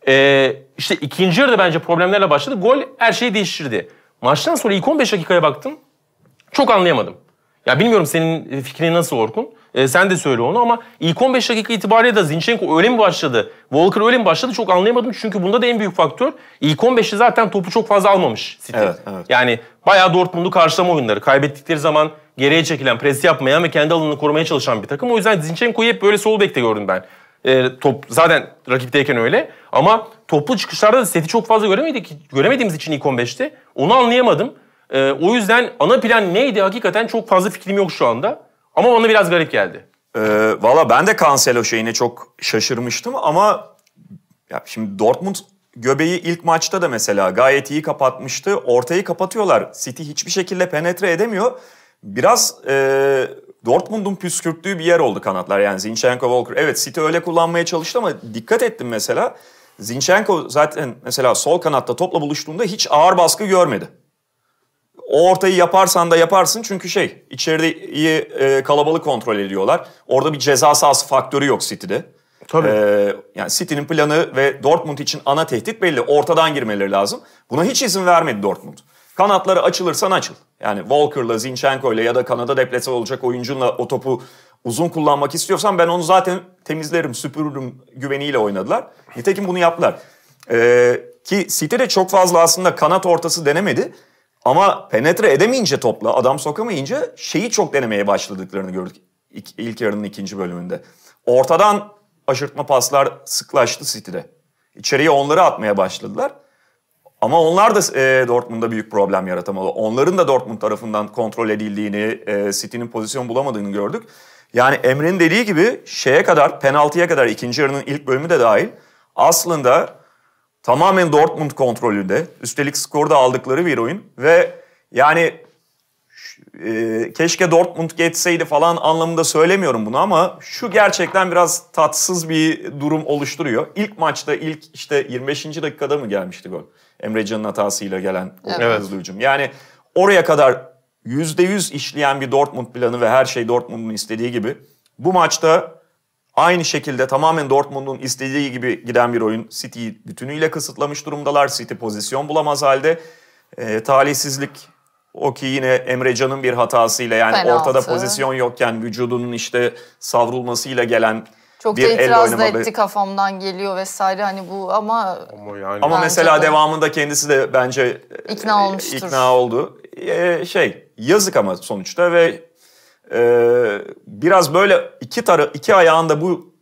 A: Ee, işte ikinci yarıda bence problemlerle başladı. Gol her şeyi değiştirdi. Maçtan sonra ilk 15 dakikaya baktım. Çok anlayamadım. Ya bilmiyorum senin fikrin nasıl Orkun? Ee, sen de söyle onu ama ilk 15 dakika itibariyle de Zinchenko öyle mi başladı? Walker öyle mi başladı? Çok anlayamadım çünkü bunda da en büyük faktör ilk 15'te zaten topu çok fazla almamış City. Evet, evet. Yani bayağı Dortmund'u karşılama oyunları. Kaybettikleri zaman geriye çekilen, pres yapmayan ve kendi alanını korumaya çalışan bir takım. O yüzden Zinchenko'yu hep böyle sol bekte gördüm ben. E, top zaten rakipteyken öyle ama toplu çıkışlarda da seti çok fazla göremedik. Göremediğimiz için ilk 15'te onu anlayamadım. E, o yüzden ana plan neydi hakikaten çok fazla fikrim yok şu anda. Ama bana biraz garip geldi.
C: E, Valla ben de Cancelo şeyine çok şaşırmıştım ama ya şimdi Dortmund göbeği ilk maçta da mesela gayet iyi kapatmıştı. Ortayı kapatıyorlar. City hiçbir şekilde penetre edemiyor biraz e, Dortmund'un püskürttüğü bir yer oldu kanatlar. Yani Zinchenko, Walker. Evet City öyle kullanmaya çalıştı ama dikkat ettim mesela. Zinchenko zaten mesela sol kanatta topla buluştuğunda hiç ağır baskı görmedi. O ortayı yaparsan da yaparsın çünkü şey içeride iyi e, kalabalık kontrol ediyorlar. Orada bir ceza sahası faktörü yok City'de. Tabii. Ee, yani City'nin planı ve Dortmund için ana tehdit belli. Ortadan girmeleri lazım. Buna hiç izin vermedi Dortmund. Kanatları açılırsan açıl. Yani Walker'la, Zinchenko'yla ya da Kanada deplese olacak oyuncunla o topu uzun kullanmak istiyorsan ben onu zaten temizlerim, süpürürüm güveniyle oynadılar. Nitekim bunu yaptılar. Ee, ki City de çok fazla aslında kanat ortası denemedi. Ama penetre edemeyince topla, adam sokamayınca şeyi çok denemeye başladıklarını gördük ilk yarının ikinci bölümünde. Ortadan aşırtma paslar sıklaştı City'de. İçeriye onları atmaya başladılar. Ama onlar da e, Dortmund'da büyük problem yaratamadı. Onların da Dortmund tarafından kontrol edildiğini, e, City'nin pozisyon bulamadığını gördük. Yani Emre'nin dediği gibi şeye kadar, penaltıya kadar ikinci yarının ilk bölümü de dahil aslında tamamen Dortmund kontrolünde. Üstelik skoru da aldıkları bir oyun ve yani e, keşke Dortmund geçseydi falan anlamında söylemiyorum bunu ama şu gerçekten biraz tatsız bir durum oluşturuyor. İlk maçta ilk işte 25. dakikada mı gelmişti gol? Emre Can'ın hatasıyla gelen evet. hızlı hücum. Yani oraya kadar %100 işleyen bir Dortmund planı ve her şey Dortmund'un istediği gibi. Bu maçta aynı şekilde tamamen Dortmund'un istediği gibi giden bir oyun. City bütünüyle kısıtlamış durumdalar. City pozisyon bulamaz halde. E, talihsizlik o ki yine Emre Can'ın bir hatasıyla yani Penaltı. ortada pozisyon yokken vücudunun işte savrulmasıyla gelen çok bir da itiraz da etti
B: kafamdan geliyor vesaire hani bu ama
C: ama, yani ama mesela de. devamında kendisi de bence
B: e, ikna olmuştur. ikna
C: oldu. Ee, şey yazık ama sonuçta ve e, biraz böyle iki tarı iki ayağında bu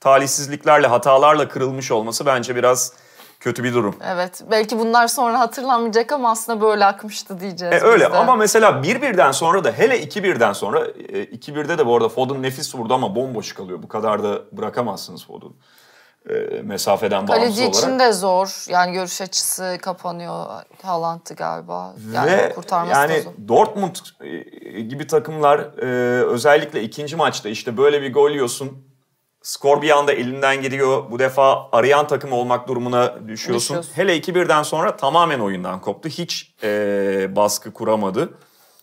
C: talihsizliklerle hatalarla kırılmış olması bence biraz kötü bir durum.
B: Evet. Belki bunlar sonra hatırlanmayacak ama aslında böyle akmıştı diyeceğiz. E, öyle de. ama
C: mesela 1-1'den sonra da hele 2-1'den sonra 2-1'de e, de bu arada Foden nefis vurdu ama bomboş kalıyor. Bu kadar da bırakamazsınız Foden'ı mesafeden Kaleci bağımsız olarak. Kaleci için de
B: zor. Yani görüş açısı kapanıyor Haaland'ı galiba. Yani Ve kurtarması yani zor.
C: Dortmund e, gibi takımlar e, özellikle ikinci maçta işte böyle bir gol yiyorsun Skor bir anda elinden gidiyor. Bu defa arayan takım olmak durumuna düşüyorsun. düşüyorsun. Hele 2-1'den sonra tamamen oyundan koptu. Hiç e, baskı kuramadı.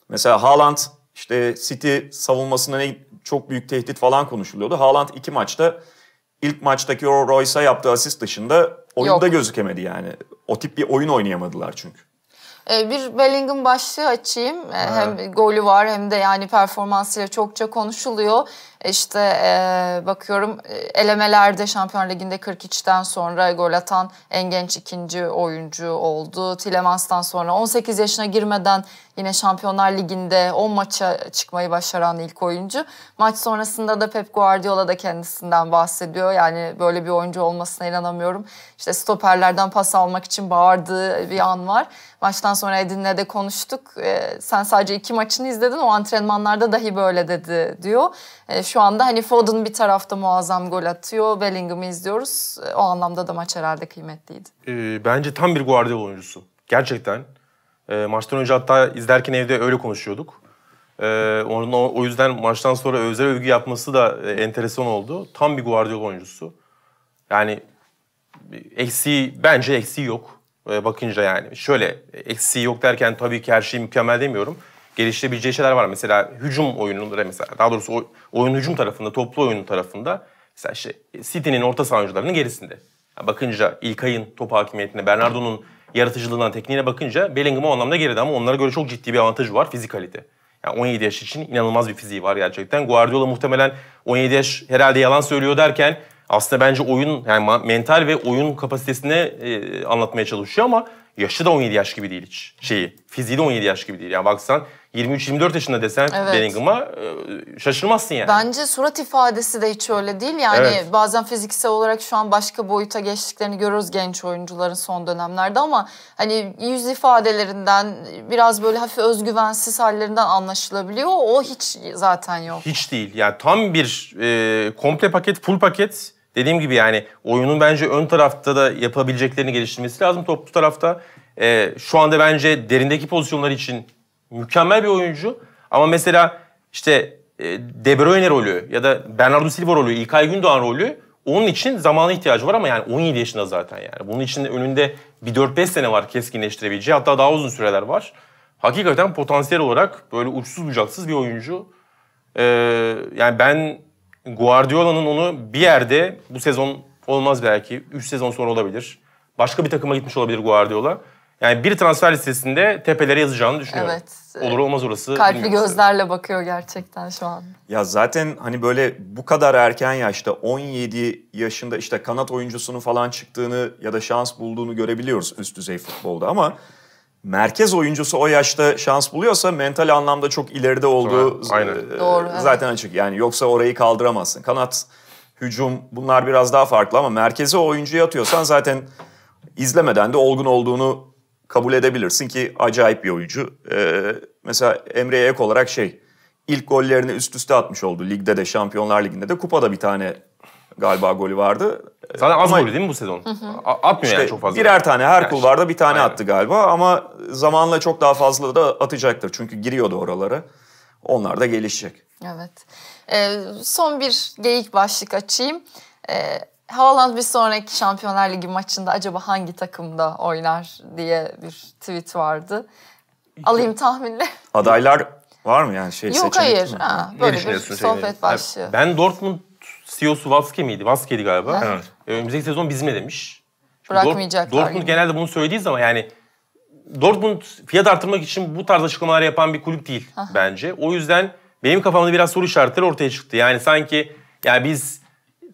C: Mesela Haaland işte City savunmasına ne, çok büyük tehdit falan konuşuluyordu. Haaland iki maçta ilk maçtaki o Royce'a yaptığı asist dışında oyunda Yok. gözükemedi yani. O tip bir oyun oynayamadılar çünkü.
B: Ee, bir Bellingham başlığı açayım. Ee, evet. Hem golü var hem de yani performansıyla çokça konuşuluyor. E, işte e, bakıyorum e, elemelerde Şampiyon Ligi'nde 43'ten sonra gol atan en genç ikinci oyuncu oldu. Tilemans'tan sonra 18 yaşına girmeden Yine Şampiyonlar Ligi'nde 10 maça çıkmayı başaran ilk oyuncu. Maç sonrasında da Pep Guardiola da kendisinden bahsediyor. Yani böyle bir oyuncu olmasına inanamıyorum. İşte stoperlerden pas almak için bağırdığı bir an var. Maçtan sonra Edin'le de konuştuk. E, sen sadece iki maçını izledin o antrenmanlarda dahi böyle dedi diyor. E, şu anda hani Foden bir tarafta muazzam gol atıyor. Bellingham'ı izliyoruz. E, o anlamda da maç herhalde kıymetliydi.
A: E, bence tam bir Guardiola oyuncusu. Gerçekten. E, maçtan önce hatta izlerken evde öyle konuşuyorduk. E, onun o, o yüzden maçtan sonra özel övgü yapması da e, enteresan oldu. Tam bir Guardiola oyuncusu. Yani eksiği bence eksiği yok e, bakınca yani. Şöyle eksiği yok derken tabii ki her şey mükemmel demiyorum. Geliştirebileceği şeyler var. Mesela hücum oyunları mesela daha doğrusu oy, oyun hücum tarafında, toplu oyun tarafında mesela işte City'nin orta saha oyuncularının gerisinde. Yani bakınca İlkay'ın top hakimiyetine, Bernardo'nun yaratıcılığından tekniğine bakınca Bellingham o anlamda geride ama onlara göre çok ciddi bir avantajı var fizikalite. Yani 17 yaş için inanılmaz bir fiziği var gerçekten. Guardiola muhtemelen 17 yaş herhalde yalan söylüyor derken aslında bence oyun yani mental ve oyun kapasitesini e, anlatmaya çalışıyor ama Yaşı da 17 yaş gibi değil hiç. Şeyi, fiziği de 17 yaş gibi değil. Yani baksan 23-24 yaşında desen evet. Bellingham'a e, şaşırmazsın yani.
B: Bence surat ifadesi de hiç öyle değil. Yani evet. bazen fiziksel olarak şu an başka boyuta geçtiklerini görürüz genç oyuncuların son dönemlerde ama hani yüz ifadelerinden biraz böyle hafif özgüvensiz hallerinden anlaşılabiliyor. O hiç zaten yok.
A: Hiç değil. Yani tam bir e, komple paket, full paket dediğim gibi yani oyunun bence ön tarafta da yapabileceklerini geliştirmesi lazım toplu tarafta. E, şu anda bence derindeki pozisyonlar için mükemmel bir oyuncu. Ama mesela işte e, De Bruyne rolü ya da Bernardo Silva rolü, İlkay Gündoğan rolü onun için zamana ihtiyacı var ama yani 17 yaşında zaten yani. Bunun için önünde bir 4-5 sene var keskinleştirebileceği. Hatta daha uzun süreler var. Hakikaten potansiyel olarak böyle uçsuz bucaksız bir oyuncu. Ee, yani ben Guardiola'nın onu bir yerde bu sezon olmaz belki. üç sezon sonra olabilir. Başka bir takıma gitmiş olabilir Guardiola. Yani bir transfer listesinde tepelere yazacağını düşünüyorum. Evet.
B: E, Olur olmaz orası. Kalpli gözlerle bakıyor gerçekten şu an.
A: Ya
C: zaten hani böyle bu kadar erken yaşta 17 yaşında işte kanat oyuncusunun falan çıktığını ya da şans bulduğunu görebiliyoruz üst düzey futbolda ama merkez oyuncusu o yaşta şans buluyorsa mental anlamda çok ileride olduğu Aynen. E, Doğru, evet. zaten açık. Yani yoksa orayı kaldıramazsın. Kanat, hücum bunlar biraz daha farklı ama merkeze oyuncuya atıyorsan zaten izlemeden de olgun olduğunu kabul edebilirsin ki acayip bir oyuncu. Ee, mesela Emre ek olarak şey ilk gollerini üst üste atmış oldu ligde de Şampiyonlar Ligi'nde de kupada bir tane galiba golü vardı.
A: Zaten az ama, golü değil mi bu sezon? Hı hı.
C: Atmıyor işte yani çok fazla. Birer tane her yani kulvarda bir tane Aynen. attı galiba ama zamanla çok daha fazla da atacaktır. Çünkü giriyordu oralara. Onlar da gelişecek.
A: Evet.
B: Ee, son bir geyik başlık açayım. Ee, Haaland bir sonraki Şampiyonlar Ligi maçında acaba hangi takımda oynar diye bir tweet vardı. Alayım tahminle.
A: Adaylar var mı yani şey Yok hayır. Mi? Ha, böyle bir sohbet şeyleri. başlıyor. Ben Dortmund CEO'su Vaske miydi? Vaske'di galiba. Evet. Ee, önümüzdeki sezon bizimle demiş. Bırakmayacaklar. Dortmund gibi. genelde bunu söylediği zaman yani Dortmund fiyat artırmak için bu tarz açıklamalar yapan bir kulüp değil Aha. bence. O yüzden benim kafamda biraz soru işaretleri ortaya çıktı. Yani sanki ya biz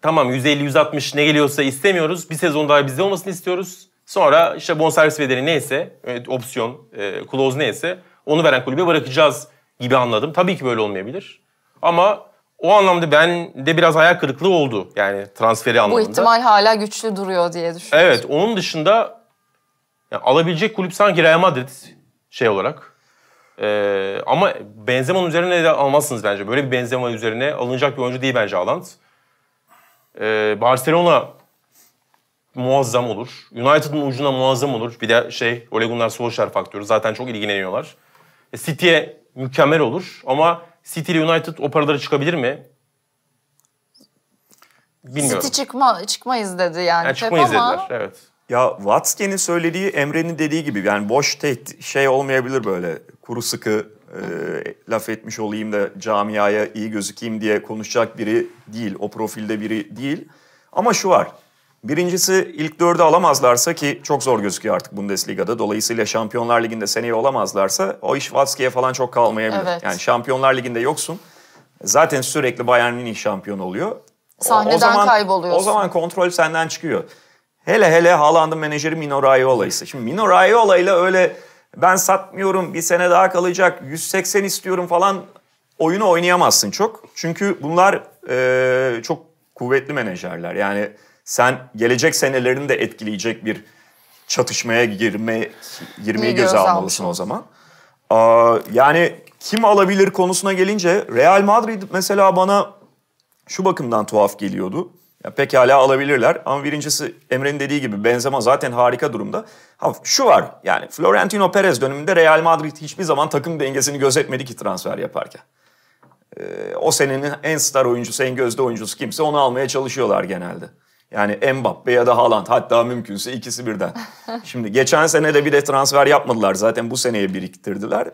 A: tamam 150-160 ne geliyorsa istemiyoruz. Bir sezon daha bizde olmasını istiyoruz. Sonra işte bonservis bedeli neyse, opsiyon, e, close neyse onu veren kulübe bırakacağız gibi anladım. Tabii ki böyle olmayabilir. Ama o anlamda ben de biraz hayal kırıklığı oldu. Yani transferi anlamında. Bu ihtimal
B: hala güçlü duruyor diye düşünüyorum.
A: Evet onun dışında yani alabilecek kulüp sanki Real Madrid şey olarak. Ee, ama Benzema'nın üzerine de almazsınız bence. Böyle bir Benzema üzerine alınacak bir oyuncu değil bence Haaland. Ee, Barcelona muazzam olur. United'ın ucuna muazzam olur. Bir de şey Ole Gunnar Solskjaer faktörü. Zaten çok ilgileniyorlar. E, City'ye mükemmel olur ama City United o paraları çıkabilir mi? Bilmiyorum. City
B: çıkma, çıkmayız dedi yani. yani çıkmayız
C: ama... dediler evet. Ya Watson'ın söylediği Emre'nin dediği gibi yani boş teht şey olmayabilir böyle kuru sıkı e, laf etmiş olayım da camiaya iyi gözükeyim diye konuşacak biri değil. O profilde biri değil. Ama şu var Birincisi ilk dördü alamazlarsa ki çok zor gözüküyor artık Bundesliga'da. Dolayısıyla Şampiyonlar Ligi'nde seneye olamazlarsa o iş Watski'ye falan çok kalmayabilir. Evet. Yani Şampiyonlar Ligi'nde yoksun. Zaten sürekli Bayern Münih şampiyon oluyor.
B: Sahneden o, o zaman, kayboluyorsun. O zaman
C: kontrol senden çıkıyor. Hele hele Haaland'ın menajeri Mino Raiola'ysa. Şimdi Mino Raiola ile öyle ben satmıyorum bir sene daha kalacak 180 istiyorum falan oyunu oynayamazsın çok. Çünkü bunlar e, çok kuvvetli menajerler. Yani sen gelecek senelerini de etkileyecek bir çatışmaya girme girmeyi göze, almalısın o zaman. Aa, yani kim alabilir konusuna gelince Real Madrid mesela bana şu bakımdan tuhaf geliyordu. Ya pekala alabilirler ama birincisi Emre'nin dediği gibi Benzema zaten harika durumda. Ha, şu var yani Florentino Perez döneminde Real Madrid hiçbir zaman takım dengesini gözetmedi ki transfer yaparken. Ee, o senenin en star oyuncusu, en gözde oyuncusu kimse onu almaya çalışıyorlar genelde. Yani Mbappe ya da Haaland hatta mümkünse ikisi birden. Şimdi geçen sene de bir de transfer yapmadılar zaten bu seneye biriktirdiler.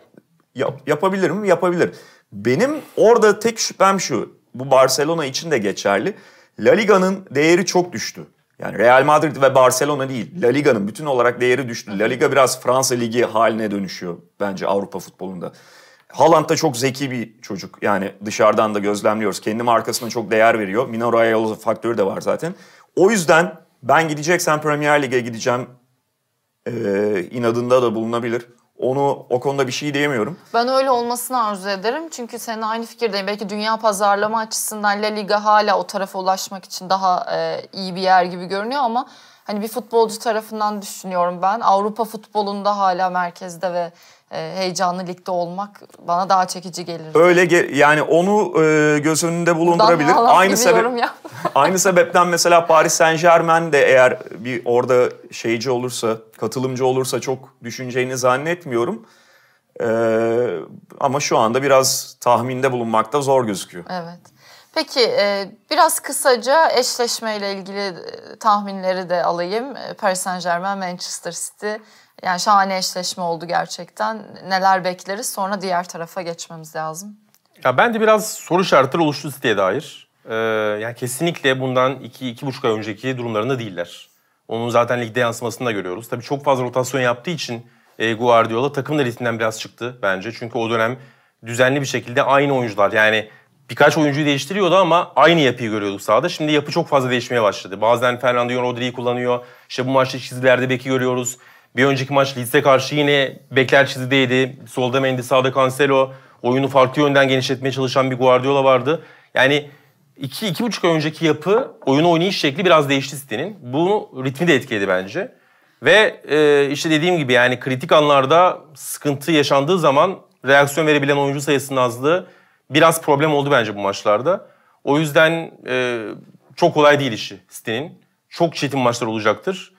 C: Yap, yapabilir mi? Yapabilir. Benim orada tek şüphem şu. Bu Barcelona için de geçerli. La Liga'nın değeri çok düştü. Yani Real Madrid ve Barcelona değil. La Liga'nın bütün olarak değeri düştü. La Liga biraz Fransa Ligi haline dönüşüyor bence Avrupa futbolunda. Haaland da çok zeki bir çocuk. Yani dışarıdan da gözlemliyoruz. Kendi markasına çok değer veriyor. Minoraiola faktörü de var zaten. O yüzden ben gideceksem Premier Lig'e gideceğim e, inadında da bulunabilir. Onu o konuda bir şey diyemiyorum.
B: Ben öyle olmasını arzu ederim. Çünkü senin aynı fikirdeyim. Belki dünya pazarlama açısından La Liga hala o tarafa ulaşmak için daha e, iyi bir yer gibi görünüyor ama hani bir futbolcu tarafından düşünüyorum ben. Avrupa futbolunda hala merkezde ve e, heyecanlı ligde olmak bana daha çekici gelir.
C: Öyle ge- yani onu e, göz önünde bulundurabilir. aynı sebep ya. aynı sebepten mesela Paris Saint-Germain de eğer bir orada şeyci olursa, katılımcı olursa çok düşüneceğini zannetmiyorum. Ee, ama şu anda biraz tahminde bulunmakta zor gözüküyor.
B: Evet. Peki e, biraz kısaca eşleşmeyle ilgili e, tahminleri de alayım. Paris Saint Germain, Manchester City yani şahane eşleşme oldu gerçekten. Neler bekleriz sonra diğer tarafa geçmemiz lazım.
A: Ya ben de biraz soru işaretleri oluştu siteye dair. Ee, yani kesinlikle bundan iki, iki buçuk ay önceki durumlarında değiller. Onun zaten ligde yansımasını da görüyoruz. Tabii çok fazla rotasyon yaptığı için e, Guardiola takım da ritminden biraz çıktı bence. Çünkü o dönem düzenli bir şekilde aynı oyuncular yani birkaç oyuncuyu değiştiriyordu ama aynı yapıyı görüyorduk sahada. Şimdi yapı çok fazla değişmeye başladı. Bazen Fernando Rodri'yi kullanıyor. İşte bu maçta çizgilerde beki görüyoruz. Bir önceki maç Leeds'e karşı yine bekler çizgideydi. Solda Mendy, sağda Cancelo. Oyunu farklı yönden genişletmeye çalışan bir Guardiola vardı. Yani iki, iki buçuk ay önceki yapı, oyun oynayış şekli biraz değişti City'nin. Bu ritmi de etkiledi bence. Ve e, işte dediğim gibi yani kritik anlarda sıkıntı yaşandığı zaman reaksiyon verebilen oyuncu sayısının azlığı biraz problem oldu bence bu maçlarda. O yüzden e, çok kolay değil işi City'nin. Çok çetin maçlar olacaktır.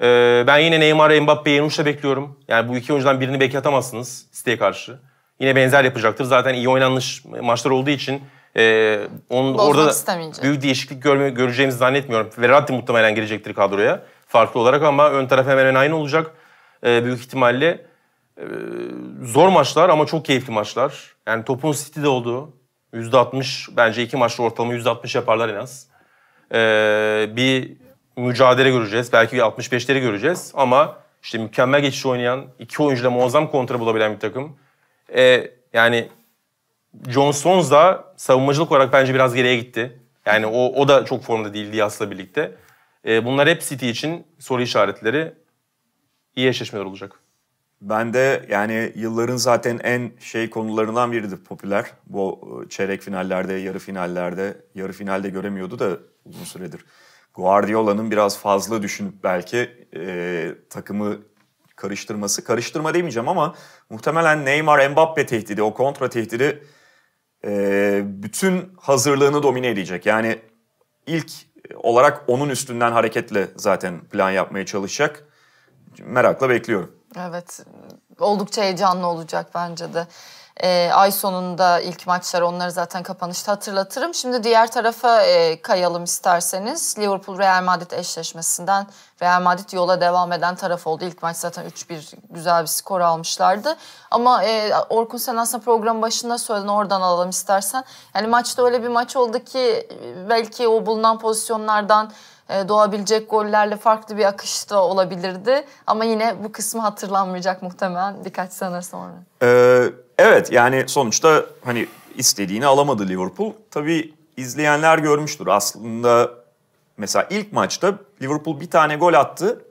A: Ee, ben yine Neymar, Mbappe, Yanuş'la bekliyorum. Yani bu iki oyuncudan birini belki atamazsınız City'ye karşı. Yine benzer yapacaktır. Zaten iyi oynanmış maçlar olduğu için e, onun Bozmak orada büyük değişiklik görme, göreceğimizi zannetmiyorum. Verratti muhtemelen girecektir kadroya farklı olarak ama ön taraf hemen aynı olacak e, büyük ihtimalle. E, zor maçlar ama çok keyifli maçlar. Yani topun City'de olduğu %60 bence iki maçta ortalama %60 yaparlar en az. E, bir mücadele göreceğiz. Belki 65'leri göreceğiz ama işte mükemmel geçiş oynayan, iki oyuncuyla muazzam kontra bulabilen bir takım. E, yani John Stones da savunmacılık olarak bence biraz geriye gitti. Yani o, o da çok formda değildi Yas'la birlikte. E, bunlar hep City için soru işaretleri. iyi eşleşmeler olacak. Ben de yani
C: yılların zaten en şey konularından biriydi popüler. Bu e, çeyrek finallerde, yarı finallerde, yarı finalde göremiyordu da uzun süredir. Guardiola'nın biraz fazla düşünüp belki e, takımı karıştırması. Karıştırma demeyeceğim ama muhtemelen Neymar Mbappe tehdidi, o kontra tehdidi e, bütün hazırlığını domine edecek. Yani ilk olarak onun üstünden hareketle zaten plan yapmaya çalışacak. Merakla bekliyorum.
B: Evet, oldukça heyecanlı olacak bence de. E, ay sonunda ilk maçlar onları zaten kapanışta hatırlatırım. Şimdi diğer tarafa e, kayalım isterseniz. Liverpool-Real Madrid eşleşmesinden Real Madrid yola devam eden taraf oldu. İlk maç zaten 3-1 güzel bir skor almışlardı. Ama e, Orkun sen aslında program başında söyledin oradan alalım istersen. Yani maçta öyle bir maç oldu ki e, belki o bulunan pozisyonlardan e, doğabilecek gollerle farklı bir akış da olabilirdi. Ama yine bu kısmı hatırlanmayacak muhtemelen birkaç sene sonra.
C: Ee, evet yani sonuçta hani istediğini alamadı Liverpool. Tabii izleyenler görmüştür aslında mesela ilk maçta Liverpool bir tane gol attı.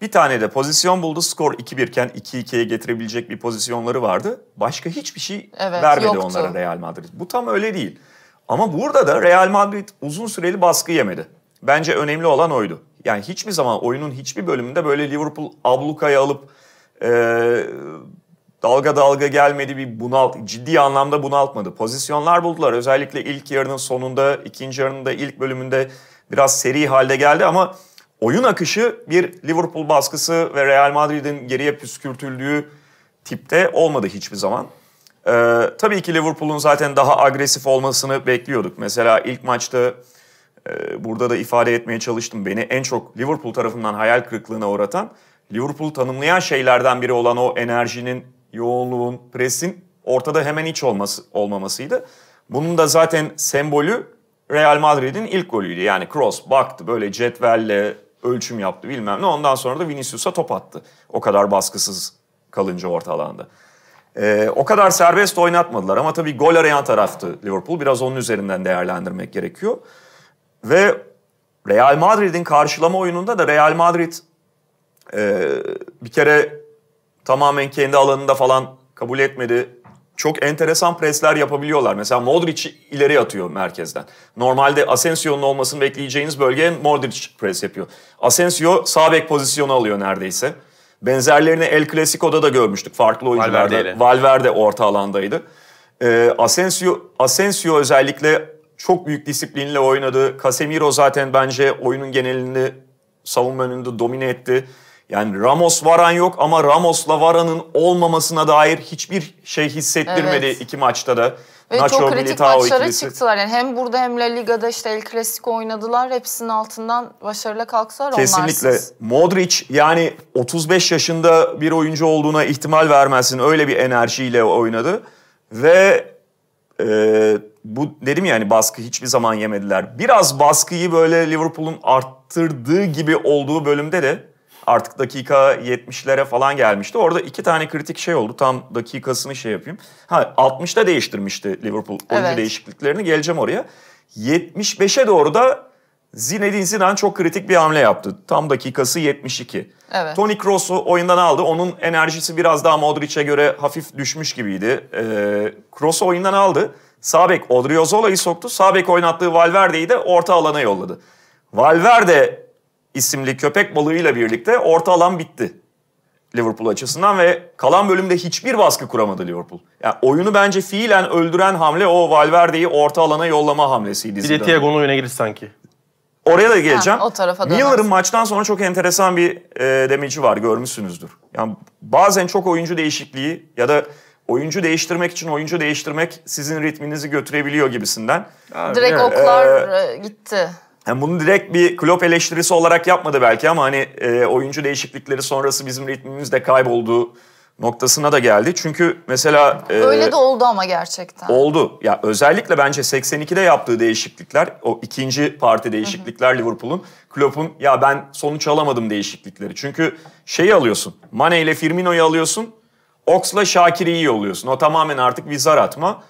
C: Bir tane de pozisyon buldu. Skor 2-1 iken 2-2'ye getirebilecek bir pozisyonları vardı. Başka hiçbir şey evet, vermedi yoktu. onlara Real Madrid. Bu tam öyle değil. Ama burada da Real Madrid uzun süreli baskı yemedi. Bence önemli olan oydu. Yani hiçbir zaman oyunun hiçbir bölümünde böyle Liverpool ablukaya alıp e, dalga dalga gelmedi bir bunalt ciddi anlamda bunaltmadı. Pozisyonlar buldular. Özellikle ilk yarının sonunda, ikinci yarının da ilk bölümünde biraz seri halde geldi ama oyun akışı bir Liverpool baskısı ve Real Madrid'in geriye püskürtüldüğü tipte olmadı hiçbir zaman. Ee, tabii ki Liverpool'un zaten daha agresif olmasını bekliyorduk. Mesela ilk maçta ee, burada da ifade etmeye çalıştım. Beni en çok Liverpool tarafından hayal kırıklığına uğratan, Liverpool tanımlayan şeylerden biri olan o enerjinin, yoğunluğun, presin ortada hemen hiç olması, olmamasıydı. Bunun da zaten sembolü Real Madrid'in ilk golüydü. Yani cross baktı böyle cetvelle ölçüm yaptı bilmem ne. Ondan sonra da Vinicius'a top attı. O kadar baskısız kalınca orta alanda. Ee, o kadar serbest oynatmadılar ama tabii gol arayan taraftı Liverpool. Biraz onun üzerinden değerlendirmek gerekiyor. Ve Real Madrid'in karşılama oyununda da Real Madrid e, bir kere tamamen kendi alanında falan kabul etmedi. Çok enteresan presler yapabiliyorlar. Mesela Modric ileri atıyor merkezden. Normalde Asensio'nun olmasını bekleyeceğiniz bölgeye Modric pres yapıyor. Asensio sağ bek pozisyonu alıyor neredeyse. Benzerlerini El Clasico'da da görmüştük farklı oyuncularda. Valverde, Valverde orta alandaydı. E, Asensio, Asensio özellikle çok büyük disiplinle oynadı. Casemiro zaten bence oyunun genelini savunma önünde domine etti. Yani Ramos Varan yok ama Ramos'la Varan'ın olmamasına dair hiçbir şey hissettirmedi evet. iki maçta da. Ve Nacho, çok kritik Militao maçlara ikilisi. çıktılar.
B: Yani hem burada hem La Liga'da işte El Clasico oynadılar. Hepsinin altından başarılı kalksalar Kesinlikle. onlarsız.
C: Modric yani 35 yaşında bir oyuncu olduğuna ihtimal vermezsin. Öyle bir enerjiyle oynadı. Ve ee, bu dedim yani baskı hiçbir zaman yemediler. Biraz baskıyı böyle Liverpool'un arttırdığı gibi olduğu bölümde de artık dakika 70'lere falan gelmişti. Orada iki tane kritik şey oldu. Tam dakikasını şey yapayım. Ha 60'ta değiştirmişti Liverpool oyuncu evet. değişikliklerini. Geleceğim oraya. 75'e doğru da Zinedine Zidane çok kritik bir hamle yaptı. Tam dakikası 72. Evet. Toni Kroos'u oyundan aldı. Onun enerjisi biraz daha Modric'e göre hafif düşmüş gibiydi. Ee, Kroos'u oyundan aldı. Sabek Odriozola'yı soktu. Sabek oynattığı Valverde'yi de orta alana yolladı. Valverde isimli köpek balığıyla birlikte orta alan bitti. Liverpool açısından ve kalan bölümde hiçbir baskı kuramadı Liverpool. Yani oyunu bence fiilen öldüren hamle o Valverde'yi orta alana yollama hamlesiydi. Bir de Thiago'nun oyuna girdi sanki. Oraya da geleceğim. Ha, o
B: tarafa Miller'ın
C: maçtan sonra çok enteresan bir e, demeci var görmüşsünüzdür. Yani bazen çok oyuncu değişikliği ya da oyuncu değiştirmek için oyuncu değiştirmek sizin ritminizi götürebiliyor gibisinden. Abi, direkt evet. oklar
B: ee, gitti.
C: Yani bunu direkt bir klop eleştirisi olarak yapmadı belki ama hani e, oyuncu değişiklikleri sonrası bizim ritmimiz de kayboldu noktasına da geldi. Çünkü mesela... E, Öyle de
B: oldu ama gerçekten.
C: Oldu. Ya özellikle bence 82'de yaptığı değişiklikler, o ikinci parti değişiklikler Liverpool'un, Klopp'un ya ben sonuç alamadım değişiklikleri. Çünkü şeyi alıyorsun, Mane ile Firmino'yu alıyorsun, Ox'la Şakir'i yolluyorsun. O tamamen artık bir zar atma.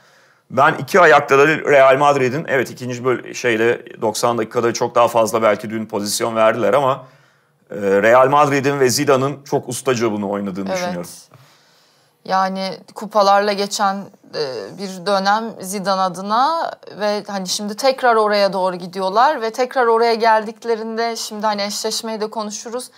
C: Ben iki ayakta da Real Madrid'in evet ikinci böl şeyde 90 dakikada çok daha fazla belki dün pozisyon verdiler ama e, Real Madrid'in ve Zidane'ın çok ustaca bunu oynadığını evet. düşünüyorum.
B: Yani kupalarla geçen e, bir dönem Zidane adına ve hani şimdi tekrar oraya doğru gidiyorlar ve tekrar oraya geldiklerinde şimdi hani eşleşmeyi de konuşuruz.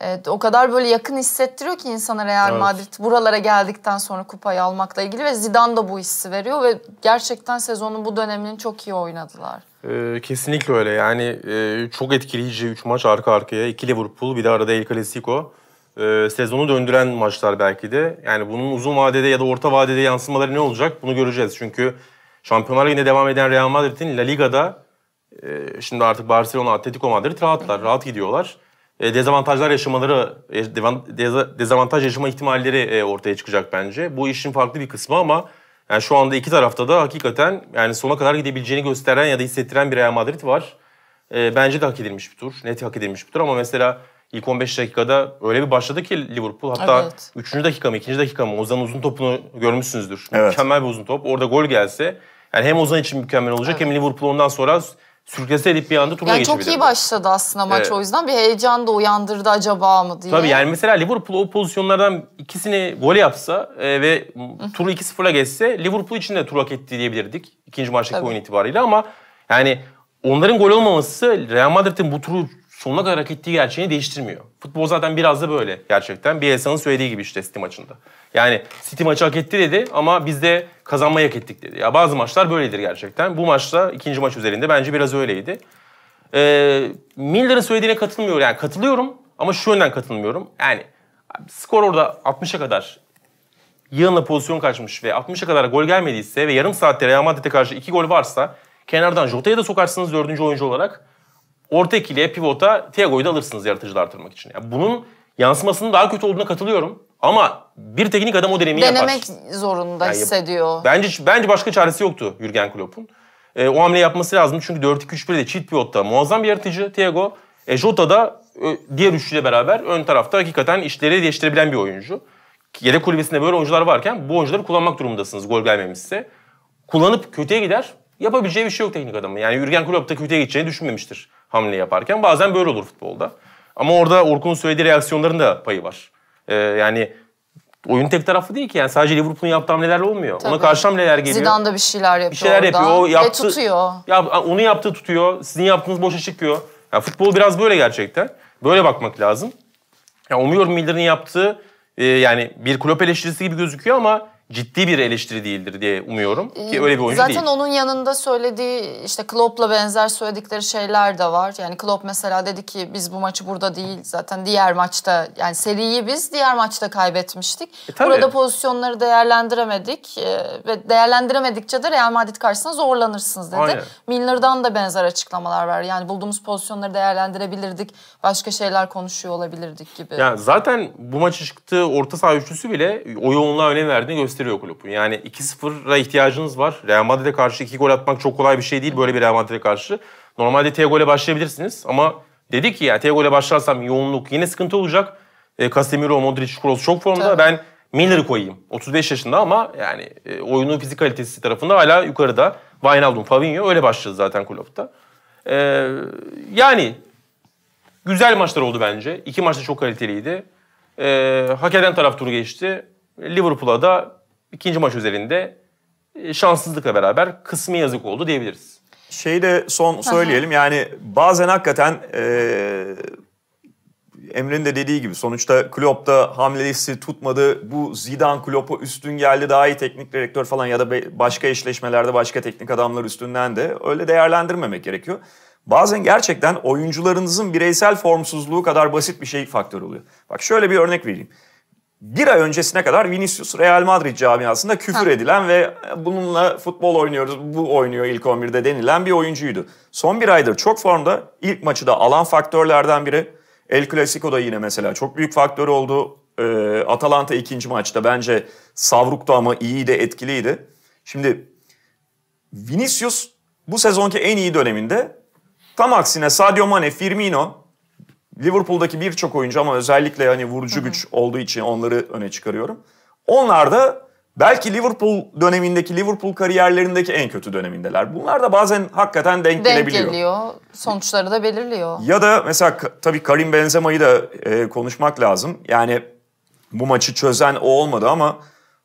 B: Evet, o kadar böyle yakın hissettiriyor ki insana Real evet. Madrid buralara geldikten sonra kupayı almakla ilgili ve Zidane da bu hissi veriyor ve gerçekten sezonun bu dönemini çok iyi oynadılar.
A: Ee, kesinlikle öyle yani e, çok etkileyici 3 maç arka arkaya 2 Liverpool bir de arada El Clasico. E, sezonu döndüren maçlar belki de. Yani bunun uzun vadede ya da orta vadede yansımaları ne olacak bunu göreceğiz. Çünkü Şampiyonlar Ligi'nde devam eden Real Madrid'in La Liga'da e, şimdi artık Barcelona, Atletico Madrid rahatlar, rahat gidiyorlar. E, dezavantajlar yaşamaları, dezavantaj yaşama ihtimalleri ortaya çıkacak bence. Bu işin farklı bir kısmı ama yani şu anda iki tarafta da hakikaten yani sona kadar gidebileceğini gösteren ya da hissettiren bir Real Madrid var. bence de hak edilmiş bir tur. Net hak edilmiş bir tur ama mesela İlk 15 dakikada öyle bir başladı ki Liverpool. Hatta evet. 3. dakika mı 2. dakika mı Ozan'ın uzun topunu görmüşsünüzdür. Evet. Mükemmel bir uzun top. Orada gol gelse yani hem Ozan için mükemmel olacak evet. hem Liverpool ondan sonra sürklese edip bir anda turuna yani geçebilir. Çok iyi
B: başladı aslında maç evet. o yüzden. Bir heyecan da uyandırdı acaba mı diye. Tabii yani
A: mesela Liverpool o pozisyonlardan ikisini gol yapsa e, ve turu 2-0'la geçse Liverpool için de tur hak etti diyebilirdik. ikinci maçtaki Tabii. oyun itibariyle ama yani onların gol olmaması Real Madrid'in bu turu sonuna kadar hak ettiği gerçeğini değiştirmiyor. Futbol zaten biraz da böyle gerçekten. Bielsa'nın söylediği gibi işte City maçında. Yani City maçı hak etti dedi ama biz de kazanmayı hak ettik dedi. Ya bazı maçlar böyledir gerçekten. Bu maçta ikinci maç üzerinde bence biraz öyleydi. Ee, Miller'ın söylediğine katılmıyorum. Yani katılıyorum ama şu yönden katılmıyorum. Yani skor orada 60'a kadar yığınla pozisyon kaçmış ve 60'a kadar gol gelmediyse ve yarım saatte Real Madrid'e karşı iki gol varsa kenardan Jota'ya da sokarsınız dördüncü oyuncu olarak orta ikiliye, pivota Thiago'yu da alırsınız yaratıcılığı artırmak için. Yani bunun yansımasının daha kötü olduğuna katılıyorum. Ama bir teknik adam o denemeyi Denemek
B: yapar. Denemek zorunda yani hissediyor.
A: Bence bence başka çaresi yoktu Jürgen Klopp'un. E, o hamle yapması lazım. Çünkü 4-2-3-1'de çift pivotta muazzam bir yaratıcı Thiago. E, Jota da diğer üçlüyle beraber ön tarafta hakikaten işleri değiştirebilen bir oyuncu. Yedek kulübesinde böyle oyuncular varken bu oyuncuları kullanmak durumundasınız gol gelmemişse. Kullanıp kötüye gider. Yapabileceği bir şey yok teknik adamın. Yani Jürgen Klopp da kötüye gideceğini düşünmemiştir hamle yaparken. Bazen böyle olur futbolda. Ama orada Orkun'un söylediği reaksiyonların da payı var. Ee, yani oyun tek tarafı değil ki. Yani sadece Liverpool'un yaptığı hamleler olmuyor. Tabii. Ona karşı hamleler geliyor. Zidane
B: da bir şeyler yapıyor Bir şeyler orada. yapıyor. O yaptı, Ve tutuyor.
A: Ya, onu yaptığı tutuyor. Sizin yaptığınız boşa çıkıyor. Yani futbol biraz böyle gerçekten. Böyle bakmak lazım. Ya yani umuyorum Miller'ın yaptığı e, yani bir kulüp eleştirisi gibi gözüküyor ama ciddi bir eleştiri değildir diye umuyorum ki ee, öyle bir oyuncu Zaten değil. Zaten
B: onun yanında söylediği işte Klopp'la benzer söyledikleri şeyler de var. Yani Klopp mesela dedi ki biz bu maçı burada değil zaten diğer maçta yani seriyi biz diğer maçta kaybetmiştik. E, Burada pozisyonları değerlendiremedik e, ve değerlendiremedikçe de Real Madrid karşısında zorlanırsınız dedi. Aynen. Milner'dan da benzer açıklamalar var. Yani bulduğumuz pozisyonları değerlendirebilirdik. Başka şeyler konuşuyor olabilirdik gibi. Yani
A: zaten bu maçı çıktığı orta saha üçlüsü bile o yoğunluğa önem verdiğini gösteriyor kestiriyor kulübü. Yani 2-0'a ihtiyacınız var. Real Madrid'e karşı 2 gol atmak çok kolay bir şey değil böyle bir Real Madrid'e karşı. Normalde T-gol'e başlayabilirsiniz ama dedi ki yani T-gol'e başlarsam yoğunluk yine sıkıntı olacak. E, Casemiro, Modric, Kroos çok formda. Tabii. Ben Miller'ı koyayım. 35 yaşında ama yani e, oyunun fizik kalitesi tarafında hala yukarıda. Wijnaldum, Fabinho öyle başladı zaten kulüpte. E, yani güzel maçlar oldu bence. İki maçta çok kaliteliydi. E, hak eden taraf turu geçti. Liverpool'a da ikinci maç üzerinde e, şanssızlıkla beraber kısmi yazık oldu diyebiliriz. Şeyi de son söyleyelim yani bazen hakikaten e,
C: Emre'nin de dediği gibi sonuçta Klopp'ta hamlesi tutmadı. Bu Zidane Klopp'a üstün geldi daha iyi teknik direktör falan ya da başka eşleşmelerde başka teknik adamlar üstünden de öyle değerlendirmemek gerekiyor. Bazen gerçekten oyuncularınızın bireysel formsuzluğu kadar basit bir şey faktör oluyor. Bak şöyle bir örnek vereyim bir ay öncesine kadar Vinicius Real Madrid camiasında küfür ha. edilen ve bununla futbol oynuyoruz, bu oynuyor ilk 11'de denilen bir oyuncuydu. Son bir aydır çok formda İlk maçı da alan faktörlerden biri. El Clasico'da yine mesela çok büyük faktör oldu. Ee, Atalanta ikinci maçta bence savruktu ama iyi de etkiliydi. Şimdi Vinicius bu sezonki en iyi döneminde tam aksine Sadio Mane, Firmino Liverpool'daki birçok oyuncu ama özellikle hani vurucu Hı-hı. güç olduğu için onları öne çıkarıyorum. Onlar da belki Liverpool dönemindeki Liverpool kariyerlerindeki en kötü dönemindeler. Bunlar da bazen hakikaten denk, denk gelebiliyor. Denk
B: geliyor. Sonuçları da belirliyor.
C: Ya da mesela tabii Karim Benzema'yı da e, konuşmak lazım. Yani bu maçı çözen o olmadı ama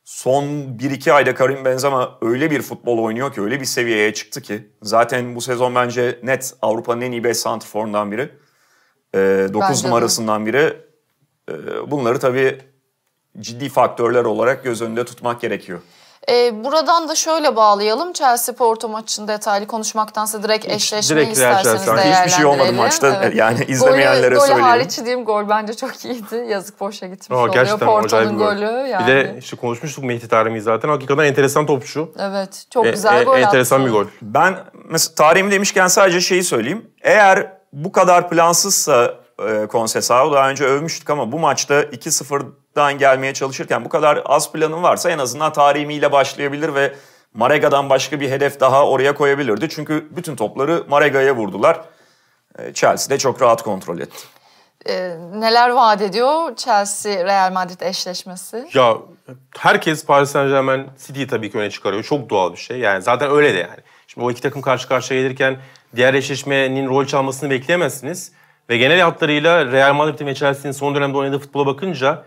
C: son 1-2 ayda Karim Benzema öyle bir futbol oynuyor ki öyle bir seviyeye çıktı ki zaten bu sezon bence net Avrupa'nın en iyi 5 santrforundan biri e, ee, 9 numarasından biri. E, bunları tabii ciddi faktörler olarak göz önünde tutmak gerekiyor.
B: E, buradan da şöyle bağlayalım. Chelsea Porto maçını detaylı konuşmaktansa direkt eşleşmeyi direkt isterseniz Chelsea. değerlendirelim. Hiçbir şey olmadı maçta. Evet. Yani izlemeyenlere golü, golü söyleyeyim. Golü hariç diyeyim. Gol bence çok iyiydi. Yazık boşa gitmiş Aa, oluyor. Porto'nun golü. golü yani. Bir de
A: işte konuşmuştuk Mehdi Arami'yi zaten. Hakikaten enteresan topçu.
B: Evet. Çok e, güzel e, gol e, Enteresan attı.
A: bir gol. Ben
C: mesela tarihimi demişken sadece şeyi söyleyeyim. Eğer bu kadar plansızsa e, Konsesao daha önce övmüştük ama bu maçta 2-0'dan gelmeye çalışırken bu kadar az planın varsa en azından tarihimiyle başlayabilir ve Marega'dan başka bir hedef daha oraya koyabilirdi. Çünkü bütün topları Marega'ya vurdular. E, Chelsea de çok rahat kontrol etti.
B: E, neler vaat ediyor Chelsea Real Madrid eşleşmesi?
A: Ya herkes Paris Saint Germain City'yi tabii ki öne çıkarıyor. Çok doğal bir şey. Yani zaten öyle de yani. Şimdi o iki takım karşı karşıya gelirken diğer eşleşmenin rol çalmasını bekleyemezsiniz. Ve genel hatlarıyla Real Madrid'in ve Chelsea'nin son dönemde oynadığı futbola bakınca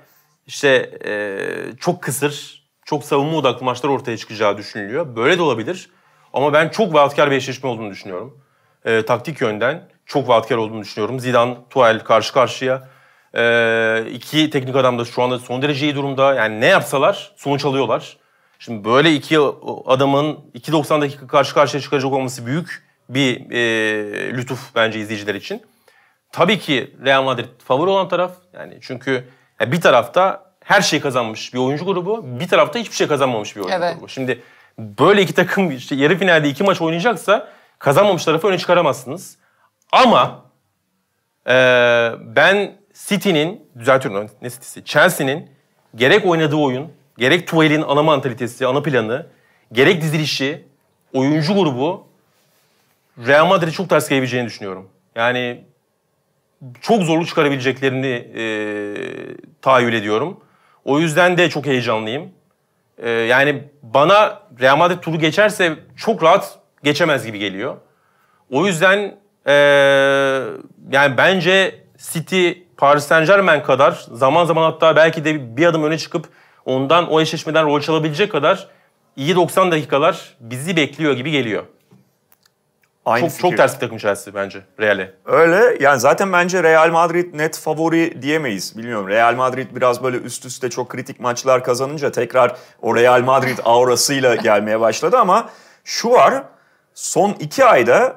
A: işte e, çok kısır, çok savunma odaklı maçlar ortaya çıkacağı düşünülüyor. Böyle de olabilir. Ama ben çok vaatkar bir eşleşme olduğunu düşünüyorum. E, taktik yönden çok vaatkar olduğunu düşünüyorum. Zidane, Tuchel karşı karşıya. E, iki teknik adam da şu anda son derece iyi durumda. Yani ne yapsalar sonuç alıyorlar. Şimdi böyle iki adamın 2.90 dakika karşı karşıya çıkacak olması büyük bir e, lütuf bence izleyiciler için. Tabii ki Real Madrid favori olan taraf. Yani çünkü yani bir tarafta her şeyi kazanmış bir oyuncu grubu, bir tarafta hiçbir şey kazanmamış bir oyuncu evet. grubu. Şimdi böyle iki takım işte yarı finalde iki maç oynayacaksa kazanmamış tarafı öne çıkaramazsınız. Ama e, ben City'nin, düzeltiyorum ne City'si, Chelsea'nin gerek oynadığı oyun, gerek Tuval'in ana mantalitesi, ana planı, gerek dizilişi, oyuncu grubu Real Madrid'i çok ters gelebileceğini düşünüyorum. Yani çok zorlu çıkarabileceklerini e, tahayyül ediyorum. O yüzden de çok heyecanlıyım. E, yani bana Real Madrid turu geçerse çok rahat geçemez gibi geliyor. O yüzden e, yani bence City Paris Saint Germain kadar zaman zaman hatta belki de bir adım öne çıkıp ondan o eşleşmeden rol çalabilecek kadar iyi 90 dakikalar bizi bekliyor gibi geliyor. Aynı çok, fikir. çok ters bir takım Chelsea bence Real'e.
C: Öyle yani zaten bence Real Madrid net favori diyemeyiz. Bilmiyorum Real Madrid biraz böyle üst üste çok kritik maçlar kazanınca tekrar o Real Madrid aurasıyla gelmeye başladı ama şu var son iki ayda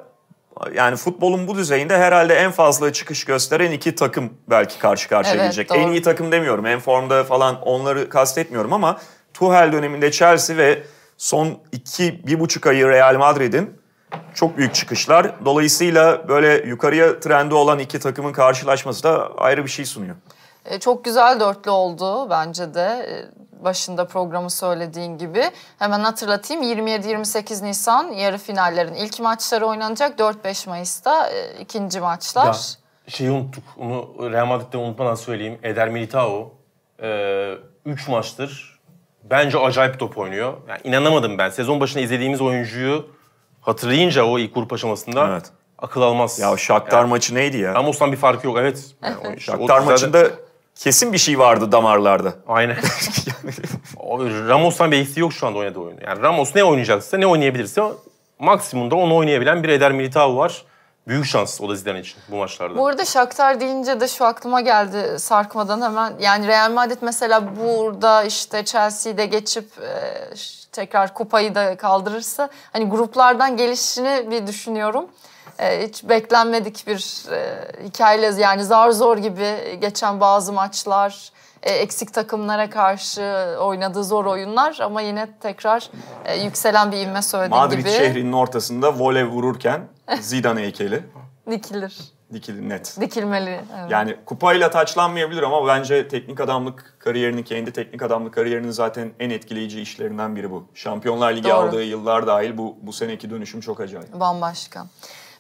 C: yani futbolun bu düzeyinde herhalde en fazla çıkış gösteren iki takım belki karşı karşıya evet, gelecek. Doğru. En iyi takım demiyorum en formda falan onları kastetmiyorum ama Tuchel döneminde Chelsea ve son iki, bir buçuk ayı Real Madrid'in çok büyük çıkışlar. Dolayısıyla böyle yukarıya trendi olan iki takımın karşılaşması da ayrı bir şey sunuyor.
B: E, çok güzel dörtlü oldu bence de e, başında programı söylediğin gibi. Hemen hatırlatayım 27-28 Nisan yarı finallerin ilk maçları oynanacak. 4-5 Mayıs'ta e, ikinci maçlar. Ya,
A: şeyi unuttuk. Onu Real Madrid'de unutmadan söyleyeyim. Eder Militao 3 e, maçtır bence acayip top oynuyor. Yani inanamadım ben. Sezon başında izlediğimiz oyuncuyu hatırlayınca o ilk grup aşamasında evet. akıl almaz. Ya Shakhtar yani. maçı neydi ya? Ama bir farkı yok evet. Yani Shakhtar maçında kesin bir şey vardı damarlarda. Aynen. Ramos'tan bir eksiği yok şu anda oynadığı oyunu. Yani Ramos ne oynayacaksa ne oynayabilirse maksimumda onu oynayabilen bir Eder Militao var. Büyük şans o da Zidane için bu maçlarda. Bu
B: arada Shakhtar deyince de şu aklıma geldi sarkmadan hemen. Yani Real Madrid mesela burada işte Chelsea'de geçip e, tekrar kupayı da kaldırırsa hani gruplardan gelişini bir düşünüyorum. E, hiç beklenmedik bir e, hikayeyle yani zar zor gibi geçen bazı maçlar e, eksik takımlara karşı oynadığı zor oyunlar ama yine tekrar e, yükselen bir ivme söylediğim Madrid gibi. Madrid şehrinin
C: ortasında voley vururken Zidane heykeli.
B: Dikilir
C: dikil net.
B: Dikilmeli. Evet. Yani
C: kupayla taçlanmayabilir ama bence teknik adamlık kariyerinin kendi teknik adamlık kariyerinin zaten en etkileyici işlerinden biri bu. Şampiyonlar Ligi Doğru. aldığı yıllar dahil bu bu seneki dönüşüm çok acayip.
B: Bambaşka.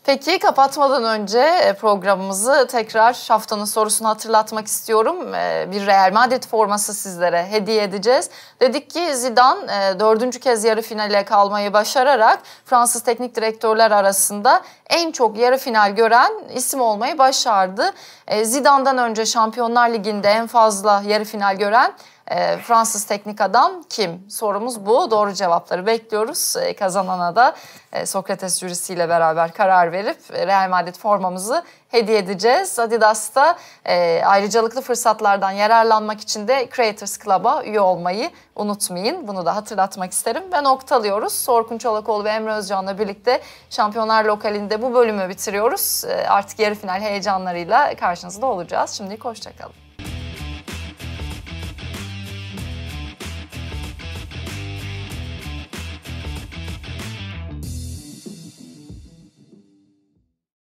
B: Peki kapatmadan önce e, programımızı tekrar haftanın sorusunu hatırlatmak istiyorum. E, bir Real Madrid forması sizlere hediye edeceğiz. Dedik ki Zidane e, dördüncü kez yarı finale kalmayı başararak Fransız teknik direktörler arasında en çok yarı final gören isim olmayı başardı. E, Zidane'dan önce Şampiyonlar Ligi'nde en fazla yarı final gören e, Fransız teknik adam kim? Sorumuz bu. Doğru cevapları bekliyoruz. E, kazanana da e, Sokrates jürisiyle beraber karar verip e, Real Madrid formamızı hediye edeceğiz. Adidas'ta e, ayrıcalıklı fırsatlardan yararlanmak için de Creators Club'a üye olmayı unutmayın. Bunu da hatırlatmak isterim. Ve noktalıyoruz. Sorkun Çolakoğlu ve Emre Özcan'la birlikte Şampiyonlar Lokali'nde bu bölümü bitiriyoruz. E, artık yarı final heyecanlarıyla karşınızda olacağız. Şimdi hoşçakalın.